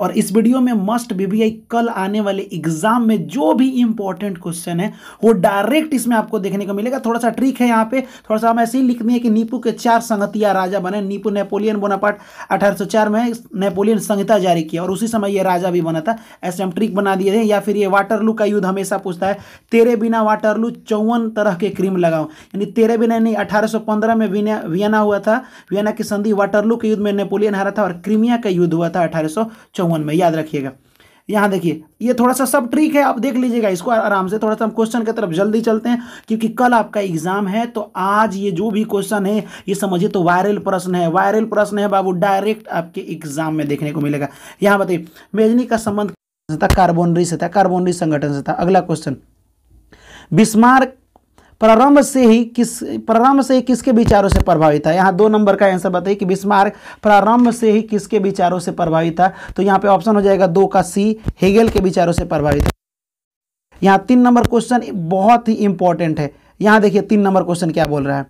और इस वीडियो में मस्ट बीबीआई कल आने वाले एग्जाम में जो भी इंपॉर्टेंट क्वेश्चन है वो डायरेक्ट इसमें आपको देखने को मिलेगा थोड़ा सा ट्रिक है यहाँ पे थोड़ा सा हम ऐसे ही लिखनी है कि नीपू के चार संगतिया राजा बने नीपू नेपोलियन बोनापाट 1804 में नेपोलियन संहिता जारी किया और उसी समय ये राजा भी बना था ऐसे हम ट्रिक बना दिए थे या फिर ये वाटरलू का युद्ध हमेशा पूछता है तेरे बिना वाटरलू चौवन तरह के क्रीम लगाओ यानी तेरे बिना नहीं अठारह में वियना हुआ था वियना की संधि वाटरलू के युद्ध में नेपोलियन हारा था और क्रीमिया का युद्ध हुआ था अठारह वन में याद रखिएगा यहाँ देखिए ये थोड़ा सा सब ट्रिक है आप देख लीजिएगा इसको आराम से थोड़ा सा हम क्वेश्चन की तरफ जल्दी चलते हैं क्योंकि कल आपका एग्जाम है तो आज ये जो भी क्वेश्चन है ये समझिए तो वायरल प्रश्न है वायरल प्रश्न है बाबू डायरेक्ट आपके एग्जाम में देखने को मिलेगा यहाँ बताइए मेजनी का संबंध कार्बोनरी से था कार्बोनरी संगठन से था अगला क्वेश्चन बिस्मार्क प्रारंभ से ही किस प्रारंभ से ही किसके विचारों से प्रभावित था यहाँ दो नंबर का आंसर बताइए कि बिस्मार्क प्रारंभ से ही किसके विचारों से प्रभावित था तो यहाँ पे ऑप्शन हो जाएगा दो का सी हेगेल के विचारों से प्रभावित था यहाँ तीन नंबर क्वेश्चन बहुत ही इंपॉर्टेंट है यहाँ देखिए तीन नंबर क्वेश्चन क्या बोल रहा है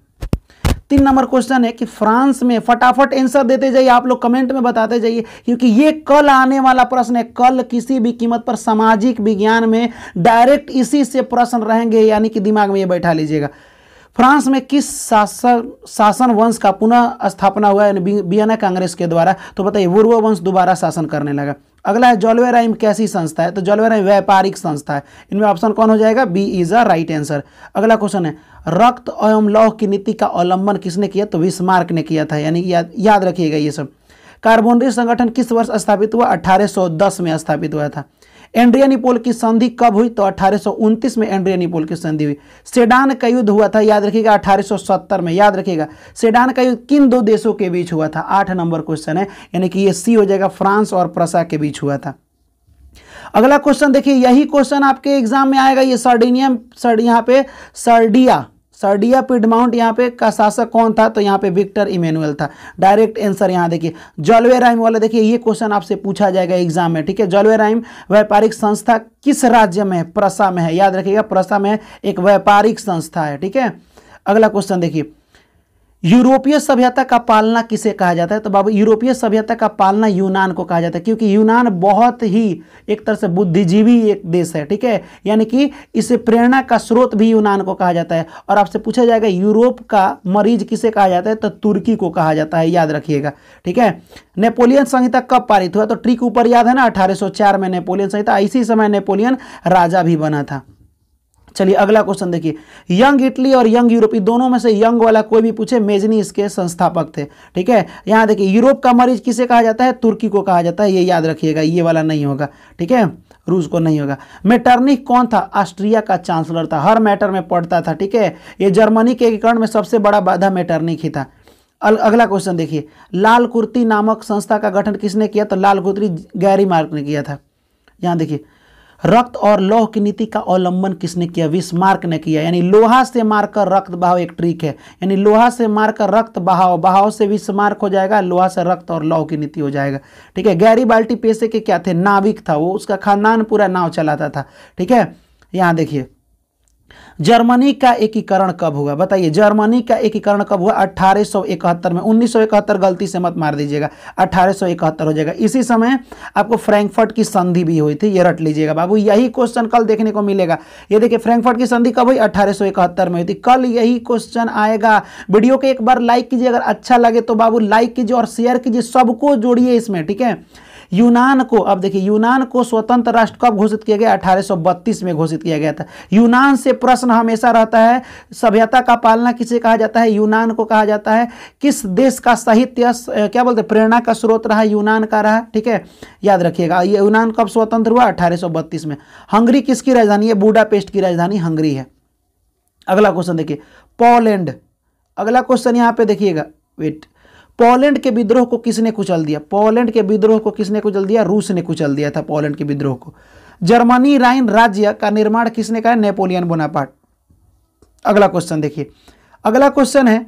तीन नंबर क्वेश्चन है कि फ्रांस में फटाफट आंसर देते जाइए आप लोग कमेंट में बताते जाइए क्योंकि ये कल आने वाला प्रश्न है कल किसी भी कीमत पर सामाजिक विज्ञान में डायरेक्ट इसी से प्रश्न रहेंगे यानी कि दिमाग में ये बैठा लीजिएगा फ्रांस में किस शासन शासन वंश का पुनः स्थापना हुआ यानी कांग्रेस के द्वारा तो बताइए वूर्व वंश दोबारा शासन करने लगा अगला है जॉलवेराइम कैसी संस्था है तो जॉलवेराइम व्यापारिक संस्था है इनमें ऑप्शन कौन हो जाएगा B is a right answer अगला क्वेश्चन है रक्त एवं लौह की नीति का अवलंबन किसने किया तो विस्मार्क ने किया था यानी याद याद रखिएगा ये सब कार्बोनरी संगठन किस वर्ष स्थापित हुआ अठारह में स्थापित हुआ था निपोल की संधि कब हुई तो अठारह में निपोल की संधि हुई सेडान का युद्ध हुआ था याद रखिएगा 1870 में याद रखिएगा सेडान का युद्ध किन दो देशों के बीच हुआ था आठ नंबर क्वेश्चन है यानी कि ये सी हो जाएगा फ्रांस और प्रसा के बीच हुआ था अगला क्वेश्चन देखिए यही क्वेश्चन आपके एग्जाम में आएगा ये सर्डिनियम सर्ड यहाँ पे सर्डिया सर्डिया पिडमाउंट यहाँ पे का शासक कौन था तो यहाँ पे विक्टर इमेनुअल था डायरेक्ट आंसर यहाँ देखिए जलवे राइम वाला देखिए ये क्वेश्चन आपसे पूछा जाएगा एग्जाम में ठीक है जलवे राइम व्यापारिक संस्था किस राज्य में है प्रसा में है याद रखिएगा प्रसा में एक व्यापारिक संस्था है ठीक है अगला क्वेश्चन देखिए यूरोपीय सभ्यता का पालना किसे कहा जाता है तो बाबू यूरोपीय सभ्यता का पालना यूनान को कहा जाता है क्योंकि यूनान बहुत ही एक तरह से बुद्धिजीवी एक देश है ठीक है यानी कि इसे प्रेरणा का स्रोत भी यूनान को कहा जाता है और आपसे पूछा जाएगा यूरोप का मरीज किसे कहा जाता है तो तुर्की को कहा जाता है याद रखिएगा ठीक है नेपोलियन संहिता कब पारित हुआ तो ट्रिक ऊपर याद है ना अठारह में नेपोलियन संहिता इसी समय नेपोलियन राजा भी बना था चलिए अगला क्वेश्चन देखिए यंग इटली और यंग यूरोप ये दोनों में से यंग वाला कोई भी पूछे मेजनी इसके संस्थापक थे ठीक है यहां देखिए यूरोप का मरीज किसे कहा जाता है तुर्की को कहा जाता है ये याद रखिएगा ये वाला नहीं होगा ठीक है रूस को नहीं होगा मेटर्निक कौन था ऑस्ट्रिया का चांसलर था हर मैटर में पढ़ता था ठीक है ये जर्मनी के एकीकरण में सबसे बड़ा बाधा मेटर्निक ही था अगला क्वेश्चन देखिए लाल कुर्ती नामक संस्था का गठन किसने किया तो लाल कुर्ती गैरी मार्क ने किया था यहां देखिए रक्त और लोह की नीति का अवलंबन किसने किया विस्मार्क ने किया यानी लोहा से मारकर रक्त बहाव एक ट्रिक है यानी लोहा से मारकर रक्त बहाव बहाव से विस्मार्क हो जाएगा लोहा से रक्त और लोह की नीति हो जाएगा ठीक है गैरी बाल्टी पेशे के क्या थे नाविक था वो उसका खानदान पूरा नाव चलाता था ठीक है यहाँ देखिए जर्मनी का एकीकरण कब हुआ बताइए जर्मनी का एकीकरण कब हुआ 1871 में 1971 गलती से मत मार दीजिएगा 1871 हो जाएगा इसी समय आपको फ्रैंकफर्ट की संधि भी हुई थी ये रट लीजिएगा बाबू यही क्वेश्चन कल देखने को मिलेगा ये देखिए फ्रैंकफर्ट की संधि कब हुई 1871 में हुई थी कल यही क्वेश्चन आएगा वीडियो को एक बार लाइक कीजिए अगर अच्छा लगे तो बाबू लाइक कीजिए और शेयर कीजिए सबको जोड़िए इसमें ठीक है यूनान को अब देखिए यूनान को स्वतंत्र राष्ट्र कब घोषित किया गया 1832 में घोषित किया गया था यूनान से प्रश्न हमेशा रहता है सभ्यता का पालना किसे कहा जाता है यूनान को कहा जाता है किस देश का साहित्य क्या बोलते प्रेरणा का स्रोत रहा यूनान का रहा ठीक है याद रखिएगा ये यूनान कब स्वतंत्र हुआ अठारह में हंगरी किसकी राजधानी है बूडापेस्ट की राजधानी हंगरी है अगला क्वेश्चन देखिए पोलैंड अगला क्वेश्चन यहाँ पे देखिएगा वेट पोलैंड के विद्रोह को किसने कुचल दिया पोलैंड के विद्रोह को किसने कुचल दिया रूस ने कुचल दिया था पोलैंड के विद्रोह को जर्मनी राइन राज्य का निर्माण किसने कहा नेपोलियन बोनापार्ट अगला क्वेश्चन देखिए अगला क्वेश्चन है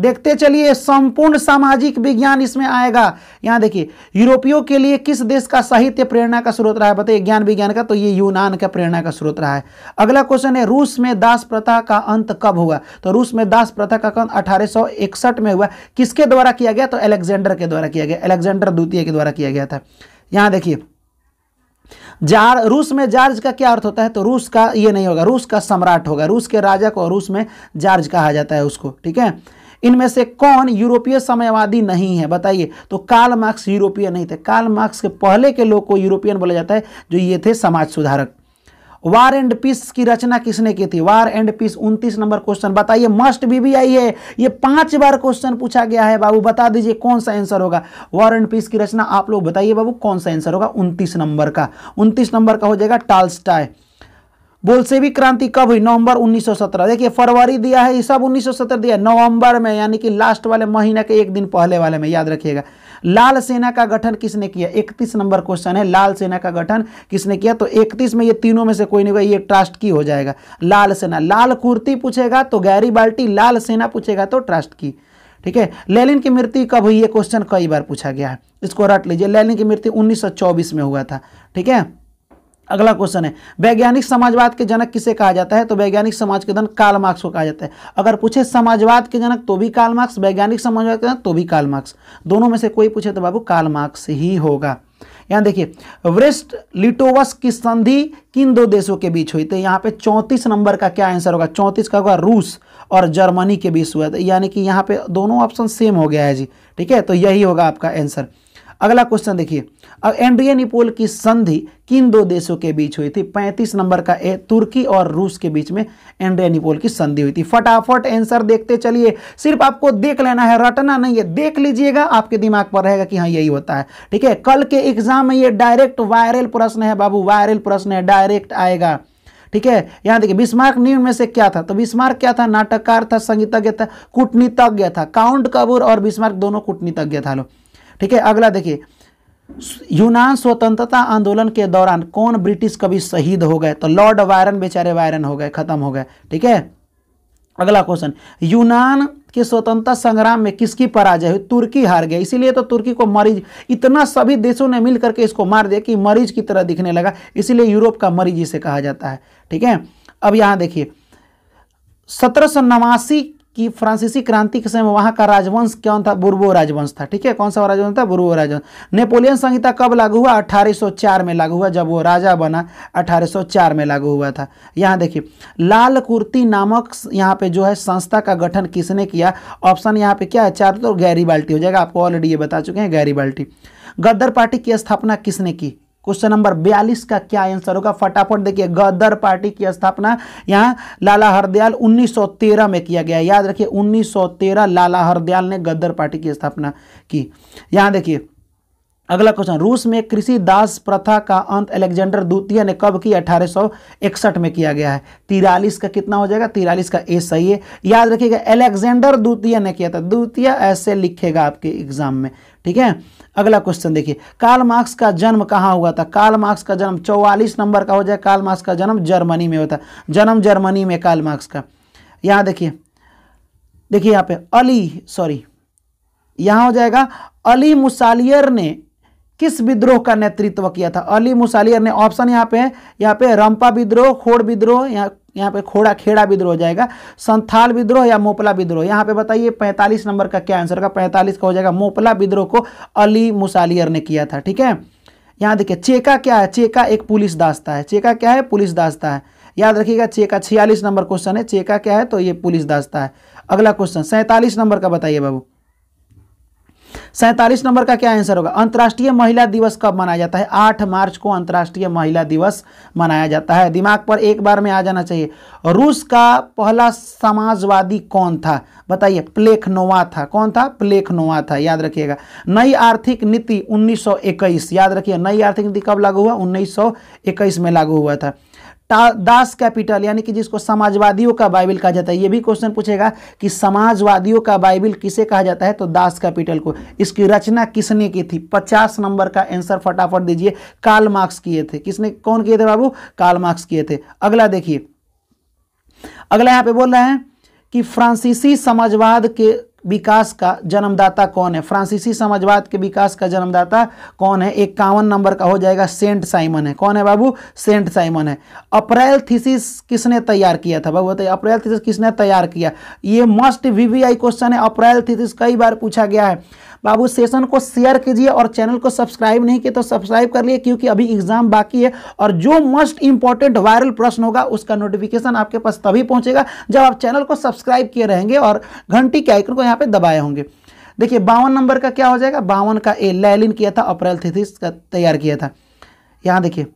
देखते चलिए संपूर्ण सामाजिक विज्ञान इसमें आएगा यहाँ देखिए यूरोपियों के लिए किस देश का साहित्य प्रेरणा का स्रोत रहा है बताइए ज्ञान विज्ञान का तो ये यूनान का प्रेरणा का स्रोत रहा है अगला क्वेश्चन है रूस में दास प्रथा का अंत कब हुआ तो रूस में दास प्रथा का अंत अठारह में हुआ किसके द्वारा किया गया तो एलेक्जेंडर के द्वारा किया गया एलेक्जेंडर द्वितीय के द्वारा किया गया था यहाँ देखिए जार रूस में जार्ज का क्या अर्थ होता है तो रूस का ये नहीं होगा रूस का सम्राट होगा रूस के राजा को रूस में जार्ज कहा जाता है उसको ठीक है इनमें से कौन यूरोपीय समयवादी नहीं है बताइए तो काल मार्क्स यूरोपीय नहीं थे काल मार्क्स के पहले के लोग को यूरोपियन बोला जाता है जो ये थे समाज सुधारक वार एंड पीस की रचना किसने की थी वार एंड पीस 29 नंबर क्वेश्चन बताइए मस्ट बी भी आई है ये पांच बार क्वेश्चन पूछा गया है बाबू बता दीजिए कौन सा आंसर होगा वार एंड पीस की रचना आप लोग बताइए बाबू कौन सा आंसर होगा 29 नंबर का 29 नंबर का हो जाएगा टालस्टाय बोलसेवी क्रांति कब हुई नवंबर 1917 देखिए फरवरी दिया है ये सब 1917 दिया नवंबर में यानी कि लास्ट वाले महीने के एक दिन पहले वाले में याद रखिएगा लाल सेना का गठन किसने किया 31 नंबर क्वेश्चन है लाल सेना का गठन किसने किया तो 31 में ये तीनों में से कोई नहीं होगा ये ट्रस्ट की हो जाएगा लाल सेना लाल कुर्ती पूछेगा तो गैरी बाल्टी लाल सेना पूछेगा तो ट्रस्ट की ठीक है लेलिन की मृत्यु कब हुई ये क्वेश्चन कई बार पूछा गया है इसको रट लीजिए लेलिन की मृत्यु उन्नीस में हुआ था ठीक है अगला क्वेश्चन है वैज्ञानिक समाजवाद के जनक किसे कहा जाता है तो वैज्ञानिक समाज के जनक काल मार्क्स को कहा जाता है अगर पूछे समाजवाद के जनक तो भी काल मार्क्स वैज्ञानिक समाजवाद के जनक तो भी काल मार्क्स दोनों में से कोई पूछे तो बाबू काल मार्क्स ही होगा यहां देखिए वेस्ट लिटोवस की संधि किन दो देशों के बीच हुई तो यहाँ पे चौंतीस नंबर का क्या आंसर होगा चौंतीस का होगा रूस और जर्मनी के बीच हुआ था तो यानी कि यहाँ पे दोनों ऑप्शन सेम हो गया है जी ठीक है तो यही होगा आपका आंसर अगला क्वेश्चन देखिए एंड्रियन इपोल की संधि किन दो देशों के बीच हुई थी 35 नंबर का ए तुर्की और रूस के बीच में एंड्रियन इपोल की संधि हुई थी फटाफट आंसर देखते चलिए सिर्फ आपको देख लेना है रटना नहीं है देख लीजिएगा आपके दिमाग पर रहेगा कि हाँ यही होता है ठीक है कल के एग्जाम में ये डायरेक्ट वायरल प्रश्न है बाबू वायरल प्रश्न है डायरेक्ट आएगा ठीक है यहाँ देखिए बिस्मार्क निम्न में से क्या था तो बिस्मार्क क्या था नाटककार था संगीतज्ञ था कूटनीतज्ञ था काउंट कबूर और बिस्मार्क दोनों कूटनीतज्ञ था लोग ठीक है अगला देखिए यूनान स्वतंत्रता आंदोलन के दौरान कौन ब्रिटिश कवि शहीद हो गए तो लॉर्ड वायरन बेचारे वायरन हो गए खत्म हो गए ठीक है अगला क्वेश्चन यूनान के स्वतंत्रता संग्राम में किसकी पराजय हुई तुर्की हार गया इसीलिए तो तुर्की को मरीज इतना सभी देशों ने मिल करके इसको मार दिया कि मरीज की तरह दिखने लगा इसीलिए यूरोप का मरीज इसे कहा जाता है ठीक है अब यहां देखिए सत्रह सौ नवासी कि फ्रांसीसी क्रांति के समय वहाँ का राजवंश कौन था बुर्बो राजवंश था ठीक है कौन सा राजवंश था बुर्बो राजवंश नेपोलियन संहिता कब लागू हुआ 1804 में लागू हुआ जब वो राजा बना 1804 में लागू हुआ था यहाँ देखिए लाल कुर्ती नामक यहाँ पे जो है संस्था का गठन किसने किया ऑप्शन यहाँ पे क्या है चार तो गैरी बाल्टी हो जाएगा आपको ऑलरेडी ये बता चुके हैं गैरी बाल्टी गद्दर पार्टी की स्थापना किसने की क्वेश्चन नंबर बयालीस का क्या आंसर होगा फटाफट देखिए गदर पार्टी की स्थापना यहाँ लाला हरदयाल 1913 में किया गया याद रखिए 1913 लाला हरदयाल ने गदर पार्टी की स्थापना की यहाँ देखिए अगला क्वेश्चन रूस में कृषि दास प्रथा का अंत अलेक्जेंडर द्वितीय ने कब की 1861 में किया गया है तिरालीस का कितना हो जाएगा तिरालीस का ए सही है याद रखिएगा अलेक्जेंडर द्वितीय ने किया था द्वितीय ऐसे लिखेगा आपके एग्जाम में ठीक है अगला क्वेश्चन देखिए काल मार्क्स का जन्म कहाँ हुआ था काल मार्क्स का जन्म चौवालीस नंबर का हो जाए काल मार्क्स का जन्म जर्मनी में होता है जन्म जर्मनी में काल मार्क्स का यहाँ देखिए देखिए यहाँ पे अली सॉरी यहाँ हो जाएगा अली मुसालियर ने किस विद्रोह का नेतृत्व किया था अली मुसालियर ने ऑप्शन यहाँ पे है यहाँ पे रंपा विद्रोह खोड़ विद्रोह यहाँ यहाँ पे खोड़ा खेड़ा विद्रोह हो जाएगा संथाल विद्रोह या मोपला विद्रोह यहाँ पे बताइए 45 नंबर का क्या आंसर का 45 का हो जाएगा मोपला विद्रोह को अली मुसालियर ने किया था ठीक है यहाँ देखिए चेका क्या है चेका एक पुलिस दास्ता है चेका क्या है पुलिस दास्ता है याद रखिएगा चेका छियालीस नंबर क्वेश्चन है चेका क्या है तो ये पुलिस दास्ता है अगला क्वेश्चन सैंतालीस नंबर का बताइए बाबू सैंतालीस नंबर का क्या आंसर होगा अंतर्राष्ट्रीय महिला दिवस कब मनाया जाता है आठ मार्च को अंतर्राष्ट्रीय महिला दिवस मनाया जाता है दिमाग पर एक बार में आ जाना चाहिए रूस का पहला समाजवादी कौन था बताइए प्लेखनोवा था कौन था प्लेखनोवा था याद रखिएगा नई आर्थिक नीति 1921 याद रखिए नई आर्थिक नीति कब लागू हुआ 1921 में लागू हुआ था दास कैपिटल यानी कि जिसको समाजवादियों का बाइबिल कहा जाता है यह भी क्वेश्चन पूछेगा कि समाजवादियों का बाइबिल किसे कहा जाता है तो दास कैपिटल को इसकी रचना किसने की थी पचास नंबर का आंसर फटाफट दीजिए काल मार्क्स किए थे किसने कौन किए थे बाबू काल मार्क्स किए थे अगला देखिए अगला यहां पे बोल रहे हैं कि फ्रांसीसी समाजवाद के विकास का जन्मदाता कौन है फ्रांसीसी समाजवाद के विकास का जन्मदाता कौन है इक्यावन नंबर का हो जाएगा सेंट साइमन है कौन है बाबू सेंट साइमन है अप्रैल थीसिस किसने तैयार किया था बाबू बताइए अप्रैल थीसिस किसने तैयार किया ये मस्ट वी क्वेश्चन है अप्रैल थीसिस कई बार पूछा गया है बाबू सेशन को शेयर कीजिए और चैनल को सब्सक्राइब नहीं किया तो सब्सक्राइब कर लिए क्योंकि अभी एग्जाम बाकी है और जो मोस्ट इंपॉर्टेंट वायरल प्रश्न होगा उसका नोटिफिकेशन आपके पास तभी पहुंचेगा जब आप चैनल को सब्सक्राइब किए रहेंगे और घंटी के आइकन को यहाँ पे दबाए होंगे देखिए बावन नंबर का क्या हो जाएगा बावन का ए लैलिन किया था अप्रैल थीथिस का तैयार किया था यहाँ देखिए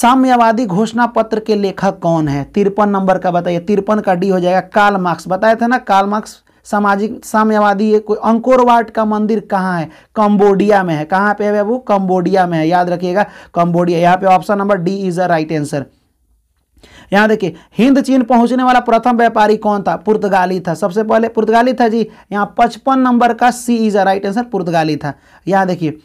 साम्यवादी घोषणा पत्र के लेखक कौन है तिरपन नंबर का बताइए तिरपन का डी हो जाएगा काल मार्क्स बताए थे ना काल मार्क्स सामाजिक साम्यवादी कोई अंकोरवाट का मंदिर कहाँ है कंबोडिया में है कहाँ पे है वो कंबोडिया में है याद रखिएगा कंबोडिया यहाँ पे option number D is a right answer यहाँ देखिए हिंद चीन पहुंचने वाला प्रथम व्यापारी कौन था पुर्तगाली था सबसे पहले पुर्तगाली था जी यहाँ पचपन नंबर का C is a right answer पुर्तगाली था यहाँ देखिए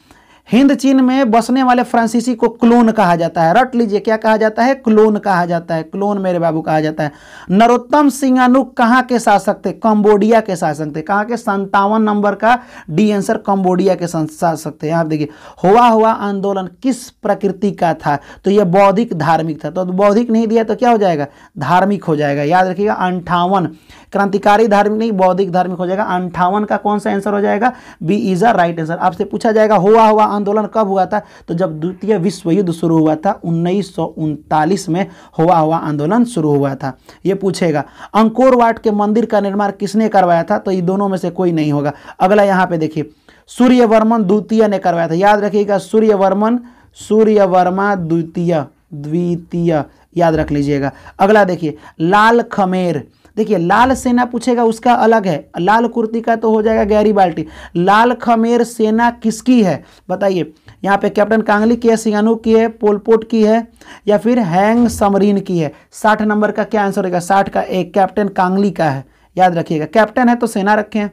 हिंद चीन में बसने वाले फ्रांसीसी को क्लोन कहा जाता है रट लीजिए क्या कहा जाता है क्लोन कहा जाता है क्लोन मेरे बाबू कहा जाता है नरोत्तम सिंगानुक कहाँ के शासक थे कंबोडिया के शासक थे कहाँ के संतावन नंबर का डी आंसर कंबोडिया के शासक थे आप देखिए हुआ हुआ आंदोलन किस प्रकृति का था तो यह बौद्धिक धार्मिक था तो बौद्धिक नहीं दिया तो क्या हो जाएगा धार्मिक हो जाएगा याद रखिएगा अंठावन क्रांतिकारी धार्मिक नहीं बौद्धिक धार्मिक हो जाएगा अंठावन का कौन सा आंसर हो जाएगा B is a right answer आपसे पूछा जाएगा हुआ हुआ आंदोलन कब हुआ था तो जब द्वितीय विश्व युद्ध शुरू हुआ था उन्नीस में हुआ हुआ आंदोलन शुरू हुआ था ये पूछेगा अंकोर वाट के मंदिर का निर्माण किसने करवाया था तो ये दोनों में से कोई नहीं होगा अगला यहाँ पे देखिए सूर्यवर्मन द्वितीय ने करवाया था याद रखिएगा सूर्यवर्मन सूर्यवर्मा द्वितीय द्वितीय याद रख लीजिएगा अगला देखिए लाल खमेर देखिए लाल सेना पूछेगा उसका अलग है लाल कुर्ती का तो हो जाएगा गहरी बाल्टी लाल खमेर सेना किसकी है बताइए यहाँ पे कैप्टन कांगली की है सिंगानू की है पोलपोट की है या फिर हैंग समरीन की है साठ नंबर का क्या आंसर होगा साठ का एक कैप्टन कांगली का है याद रखिएगा कैप्टन है तो सेना रखें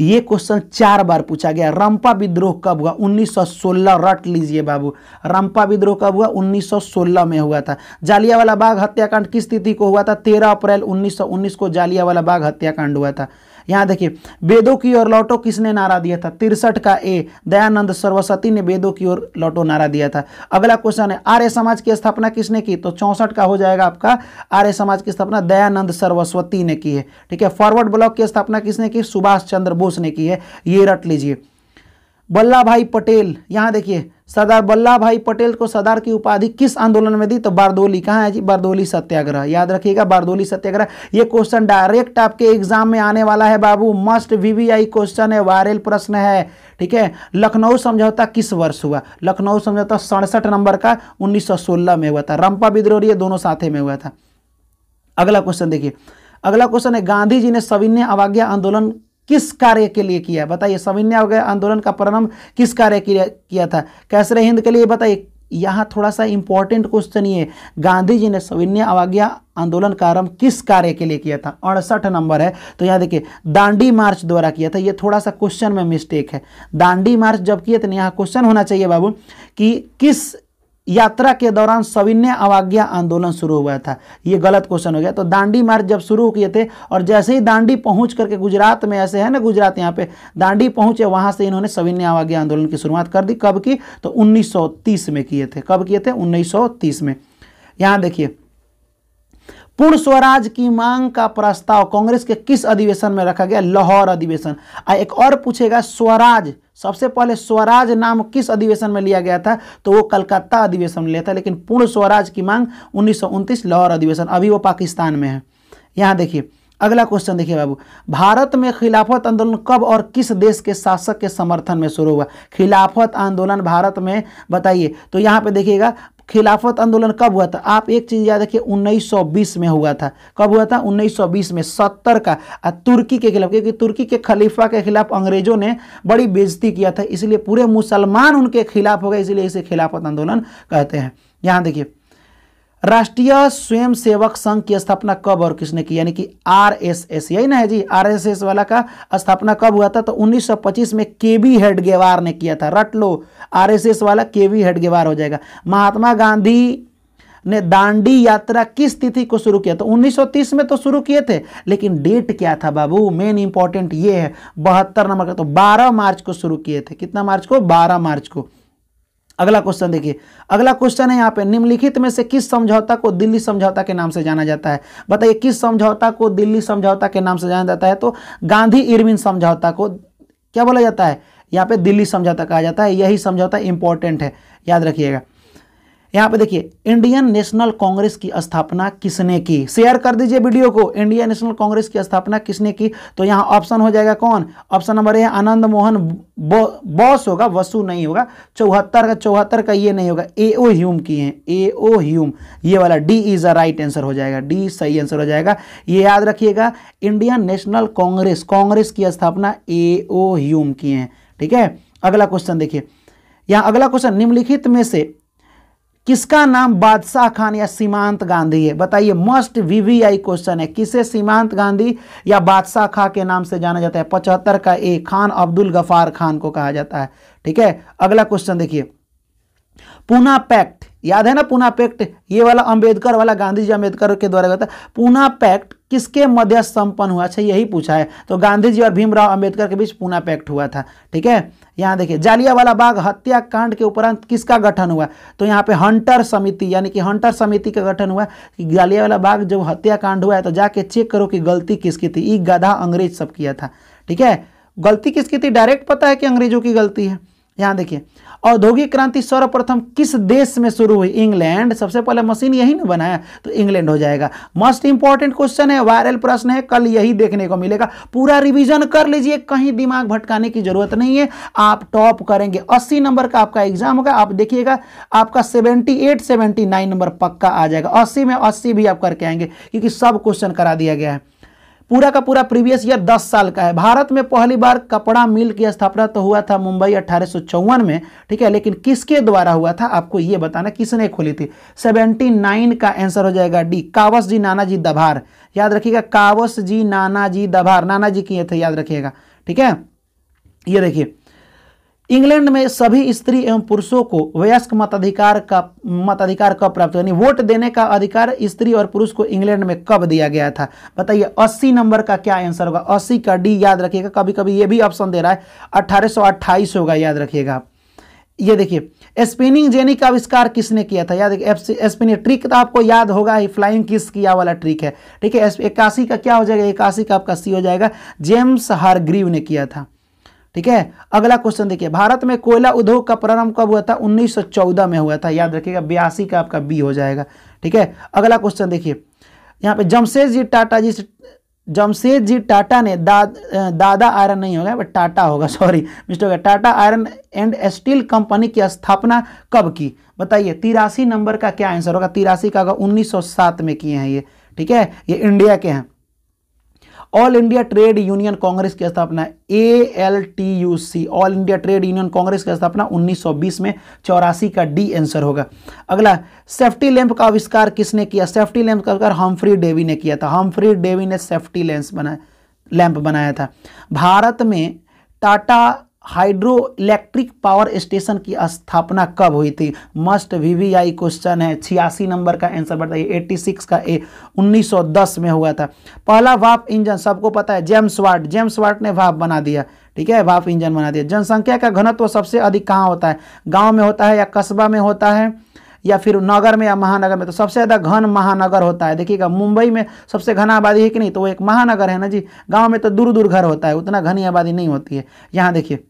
ये क्वेश्चन चार बार पूछा गया रंपा विद्रोह कब हुआ 1916 रट लीजिए बाबू रंपा विद्रोह कब हुआ 1916 में हुआ था जालियावाला बाग हत्याकांड किस तिथि को हुआ था 13 अप्रैल 1919 को जालियावाला बाग हत्याकांड हुआ था यहां देखिए वेदों की ओर लौटो किसने नारा दिया था तिरसठ का ए दयानंद सरस्वती ने वेदों की ओर लौटो नारा दिया था अगला क्वेश्चन है आर्य समाज की स्थापना किसने की तो चौंसठ का हो जाएगा आपका आर्य समाज की स्थापना दयानंद सरस्वती ने की है ठीक है फॉरवर्ड ब्लॉक की स्थापना किसने की सुभाष चंद्र बोस ने की है ये रट लीजिए बल्ला भाई पटेल यहां देखिए सरदार वल्लभ भाई पटेल को सरदार की उपाधि किस आंदोलन में दी तो बारदोली कहाँ है जी बारदोली सत्याग्रह याद रखिएगा बारदोली सत्याग्रह ये क्वेश्चन डायरेक्ट आपके एग्जाम में आने वाला है बाबू मस्ट वीवीआई क्वेश्चन है वायरल प्रश्न है ठीक है लखनऊ समझौता किस वर्ष हुआ लखनऊ समझौता सड़सठ नंबर का उन्नीस में हुआ था रंपा विद्रोह ये दोनों साथे में हुआ था अगला क्वेश्चन देखिए अगला क्वेश्चन है गांधी जी ने सविन्य अवाज्ञा आंदोलन किस कार्य के लिए किया बताइए सविन्य हो गया आंदोलन का प्रारंभ किस कार्य के लिए किया था कैसरे हिंद के लिए बताइए यहाँ थोड़ा सा इंपॉर्टेंट क्वेश्चन ये गांधी जी ने सविन्य अवज्ञा आंदोलन का आरंभ किस कार्य के लिए किया था अड़सठ नंबर है तो यहाँ देखिए दांडी मार्च द्वारा किया था ये थोड़ा सा क्वेश्चन में मिस्टेक है दांडी मार्च जब किए थे यहाँ क्वेश्चन होना चाहिए बाबू कि किस यात्रा के दौरान सविनय अवाज्ञा आंदोलन शुरू हुआ था ये गलत क्वेश्चन हो गया तो दांडी मार्च जब शुरू किए थे और जैसे ही दांडी पहुंच करके गुजरात में ऐसे है ना गुजरात यहाँ पे दांडी पहुंचे वहाँ से इन्होंने सविनय अवाज्ञा आंदोलन की शुरुआत कर दी कब की तो 1930 में किए थे कब किए थे उन्नीस में यहाँ देखिए पूर्ण स्वराज की मांग का प्रस्ताव कांग्रेस के किस अधिवेशन में रखा गया लाहौर अधिवेशन एक और पूछेगा स्वराज सबसे पहले स्वराज नाम किस अधिवेशन में लिया गया था तो वो कलकत्ता अधिवेशन में लिया था लेकिन पूर्ण स्वराज की मांग उन्नीस लाहौर अधिवेशन अभी वो पाकिस्तान में है यहाँ देखिए अगला क्वेश्चन देखिए बाबू भारत में खिलाफत आंदोलन कब और किस देश के शासक के समर्थन में शुरू हुआ खिलाफत आंदोलन भारत में बताइए तो यहाँ पे देखिएगा खिलाफत आंदोलन कब हुआ था आप एक चीज़ याद रखिए 1920 में हुआ था कब हुआ था 1920 में सत्तर का तुर्की के खिलाफ क्योंकि तुर्की के खलीफा के खिलाफ अंग्रेजों ने बड़ी बेजती किया था इसलिए पूरे मुसलमान उनके खिलाफ हो गए इसलिए इसे खिलाफत आंदोलन कहते हैं यहाँ देखिए राष्ट्रीय स्वयंसेवक संघ की स्थापना कब और किसने की यानी कि आरएसएस यही ना है जी आरएसएस वाला का स्थापना कब हुआ था तो 1925 में केवी हेडगेवार ने किया था रट लो आरएसएस वाला केवी हेडगेवार हो जाएगा महात्मा गांधी ने दांडी यात्रा किस तिथि को शुरू किया तो 1930 में तो शुरू किए थे लेकिन डेट क्या था बाबू मेन इंपॉर्टेंट ये है बहत्तर नंबर का तो 12 मार्च को शुरू किए थे कितना मार्च को 12 मार्च को अगला क्वेश्चन देखिए अगला क्वेश्चन है यहाँ पे निम्नलिखित में से किस समझौता को दिल्ली समझौता के नाम से जाना जाता है बताइए किस समझौता को दिल्ली समझौता के नाम से जाना जाता है तो गांधी इरविन समझौता को क्या बोला जाता है यहाँ पे दिल्ली समझौता कहा जाता है यही समझौता इंपॉर्टेंट है याद रखिएगा यहाँ पे देखिए इंडियन नेशनल कांग्रेस की स्थापना किसने की शेयर कर दीजिए वीडियो को इंडियन नेशनल कांग्रेस की स्थापना किसने की तो यहाँ ऑप्शन हो जाएगा कौन option number A Anand Mohan Bose होगा वसु नहीं होगा चौहत्तर का चौहत्तर का ये नहीं होगा एओ ह्यूम की है एओ ह्यूम ये वाला D is a right answer हो जाएगा डी सही आंसर हो जाएगा ये याद रखिएगा इंडियन नेशनल कांग्रेस कांग्रेस की स्थापना ए ह्यूम की है ठीक है अगला क्वेश्चन देखिए यहाँ अगला क्वेश्चन निम्नलिखित में से किसका नाम बादशाह खान या सीमांत गांधी है बताइए मस्ट वीवीआई क्वेश्चन है किसे सीमांत गांधी या बादशाह खां के नाम से जाना जाता है पचहत्तर का ए खान अब्दुल गफार खान को कहा जाता है ठीक है अगला क्वेश्चन देखिए पूना पैक्ट याद है ना पूना पैक्ट ये वाला अंबेडकर वाला गांधी जी अम्बेडकर के द्वारा गया था पूना पैक्ट किसके मध्य संपन्न हुआ अच्छा यही पूछा है तो गांधी जी और भीमराव अंबेडकर के बीच पूना पैक्ट हुआ था ठीक है यहाँ देखिए वाला बाग हत्याकांड के उपरांत किसका गठन हुआ तो यहाँ पे हंटर समिति यानी कि हंटर समिति का गठन हुआ कि वाला बाग जब हत्याकांड हुआ है तो जाके चेक करो कि गलती किसकी थी ई गधा अंग्रेज सब किया था ठीक है गलती किसकी थी डायरेक्ट पता है कि अंग्रेजों की गलती है यहाँ देखिए औद्योगिक क्रांति सर्वप्रथम किस देश में शुरू हुई इंग्लैंड सबसे पहले मशीन यही ना बनाया तो इंग्लैंड हो जाएगा मोस्ट इंपॉर्टेंट क्वेश्चन है वायरल प्रश्न है कल यही देखने को मिलेगा पूरा रिविजन कर लीजिए कहीं दिमाग भटकाने की जरूरत नहीं है आप टॉप करेंगे अस्सी नंबर का आपका एग्जाम होगा आप देखिएगा आपका seventy eight seventy nine number पक्का आ जाएगा अस्सी में अस्सी भी आप करके आएंगे क्योंकि सब क्वेश्चन करा दिया गया है पूरा का पूरा प्रीवियस ईयर 10 साल का है भारत में पहली बार कपड़ा मिल की स्थापना तो हुआ था मुंबई अट्ठारह में ठीक है लेकिन किसके द्वारा हुआ था आपको ये बताना किसने खोली थी 79 का आंसर हो जाएगा डी कावस जी नाना जी दभार याद रखिएगा कावस जी नाना जी दभार जी किए थे याद रखिएगा ठीक है ये देखिए इंग्लैंड में सभी स्त्री एवं पुरुषों को वयस्क मताधिकार का मताधिकार कब प्राप्त यानी वोट देने का अधिकार स्त्री और पुरुष को इंग्लैंड में कब दिया गया था बताइए 80 नंबर का क्या आंसर होगा 80 का डी याद रखिएगा कभी कभी ये भी ऑप्शन दे रहा है अठारह होगा याद रखिएगा ये देखिए स्पिनिंग जेनी का आविष्कार किसने किया था याद स्पिनिंग ट्रिक तो आपको याद होगा ही फ्लाइंग किस किया वाला ट्रिक है ठीक है इक्यासी का क्या हो जाएगा इक्यासी का आपका सी हो जाएगा जेम्स हारग्रीव ने किया था ठीक है अगला क्वेश्चन देखिए भारत में कोयला उद्योग का प्रारंभ कब हुआ था 1914 में हुआ था याद रखिएगा बयासी का आपका बी हो जाएगा ठीक है अगला क्वेश्चन देखिए यहाँ पे जमशेद जी टाटा जी जमशेद जी टाटा ने दा, दादा आयरन नहीं होगा बट टाटा होगा सॉरी मिस्टर होगा Tata iron and steel company की स्थापना कब की बताइए तिरासी नंबर का क्या आंसर होगा तिरासी का होगा 1907 में किए हैं ये ठीक है ये इंडिया के हैं all India trade union Congress की स्थापना A L T U C all India trade union Congress की स्थापना 1920 में चौरासी का डी आंसर होगा अगला सेफ्टी लैंप का आविष्कार किसने किया सेफ्टी लैंप का आविष्कार हम्फ्री डेवी ने किया था हम्फ्री डेवी ने सेफ्टी लैंप बनाया लैंप बनाया था भारत में Tata hydro electric power station की स्थापना कब हुई थी मस्ट वीवीआई क्वेश्चन है छियासी नंबर का आंसर बताइए 86 का ए 1910 में हुआ था पहला वाप इंजन सबको पता है जेम्स वाट जेम्स वाट ने भाप बना दिया ठीक है भाप इंजन बना दिया जनसंख्या का घनत्व सबसे अधिक कहाँ होता है गाँव में होता है या कस्बा में होता है या फिर नगर में या महानगर में तो सबसे ज़्यादा घन महानगर होता है देखिएगा मुंबई में सबसे घना आबादी है कि नहीं तो वो एक महानगर है ना जी गांव में तो दूर दूर घर होता है उतना घनी आबादी नहीं होती है यहाँ देखिए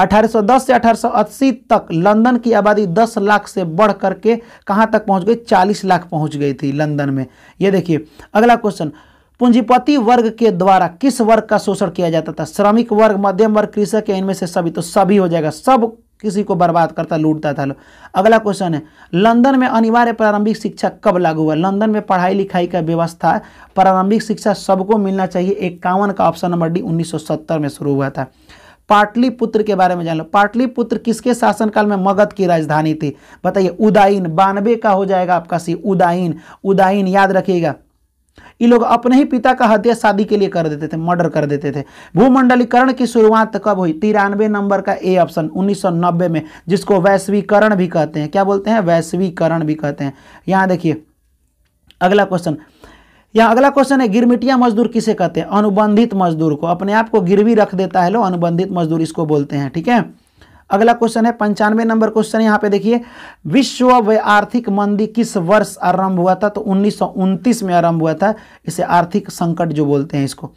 1810 से 1880 तक लंदन की आबादी 10 लाख से बढ़ करके कहाँ तक पहुँच गई 40 लाख पहुँच गई थी लंदन में ये देखिए अगला क्वेश्चन पूंजीपति वर्ग के द्वारा किस वर्ग का शोषण किया जाता था श्रमिक वर्ग मध्यम वर्ग कृषक या इनमें से सभी तो सभी हो जाएगा सब किसी को बर्बाद करता लूटता था अगला क्वेश्चन है लंदन में अनिवार्य प्रारंभिक शिक्षा कब लागू हुआ लंदन में पढ़ाई लिखाई का व्यवस्था प्रारंभिक शिक्षा सबको मिलना चाहिए इक्यावन का ऑप्शन नंबर डी 1970 में शुरू हुआ था पाटलिपुत्र के बारे में जान लो पाटलिपुत्र किसके शासनकाल में मगध की राजधानी थी बताइए उदाइन बानवे का हो जाएगा आपका सी उदाइन उदाइन याद रखिएगा ये लोग अपने ही पिता का हत्या शादी के लिए कर देते थे मर्डर कर देते थे भूमंडलीकरण की शुरुआत कब हुई तिरानवे नंबर का ए ऑप्शन उन्नीस में जिसको वैश्वीकरण भी कहते हैं क्या बोलते हैं वैश्वीकरण भी कहते हैं यहां देखिए अगला क्वेश्चन या अगला क्वेश्चन है गिरमिटिया मजदूर किसे कहते हैं अनुबंधित मजदूर को अपने आप को गिरवी रख देता है लो अनुबंधित मजदूर इसको बोलते हैं ठीक है अगला क्वेश्चन है पंचानवे नंबर क्वेश्चन यहाँ पे देखिए विश्व व आर्थिक मंदी किस वर्ष आरंभ हुआ था तो उन्नीस में आरंभ हुआ था इसे आर्थिक संकट जो बोलते हैं इसको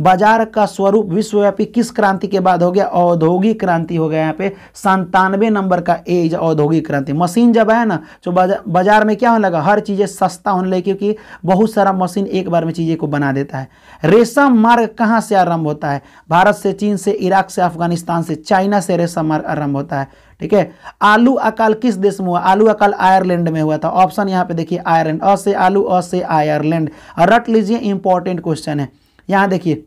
बाजार का स्वरूप विश्वव्यापी किस क्रांति के बाद हो गया औद्योगिक क्रांति हो गया यहाँ पे संतानवे नंबर का एज औद्योगिक क्रांति मशीन जब आया ना तो बाजार में क्या होने लगा हर चीज़ें सस्ता होने लगी क्योंकि बहुत सारा मशीन एक बार में चीज़ें को बना देता है रेशम मार्ग कहाँ से आरंभ होता है भारत से चीन से इराक से अफगानिस्तान से चाइना से रेशम मार्ग आरंभ होता है ठीक है आलू अकाल किस देश में हुआ आलू अकाल आयरलैंड में हुआ था ऑप्शन यहाँ पे देखिए आयरलैंड अ से आलू अ से आयरलैंड रट लीजिए इंपॉर्टेंट क्वेश्चन है यहाँ देखिए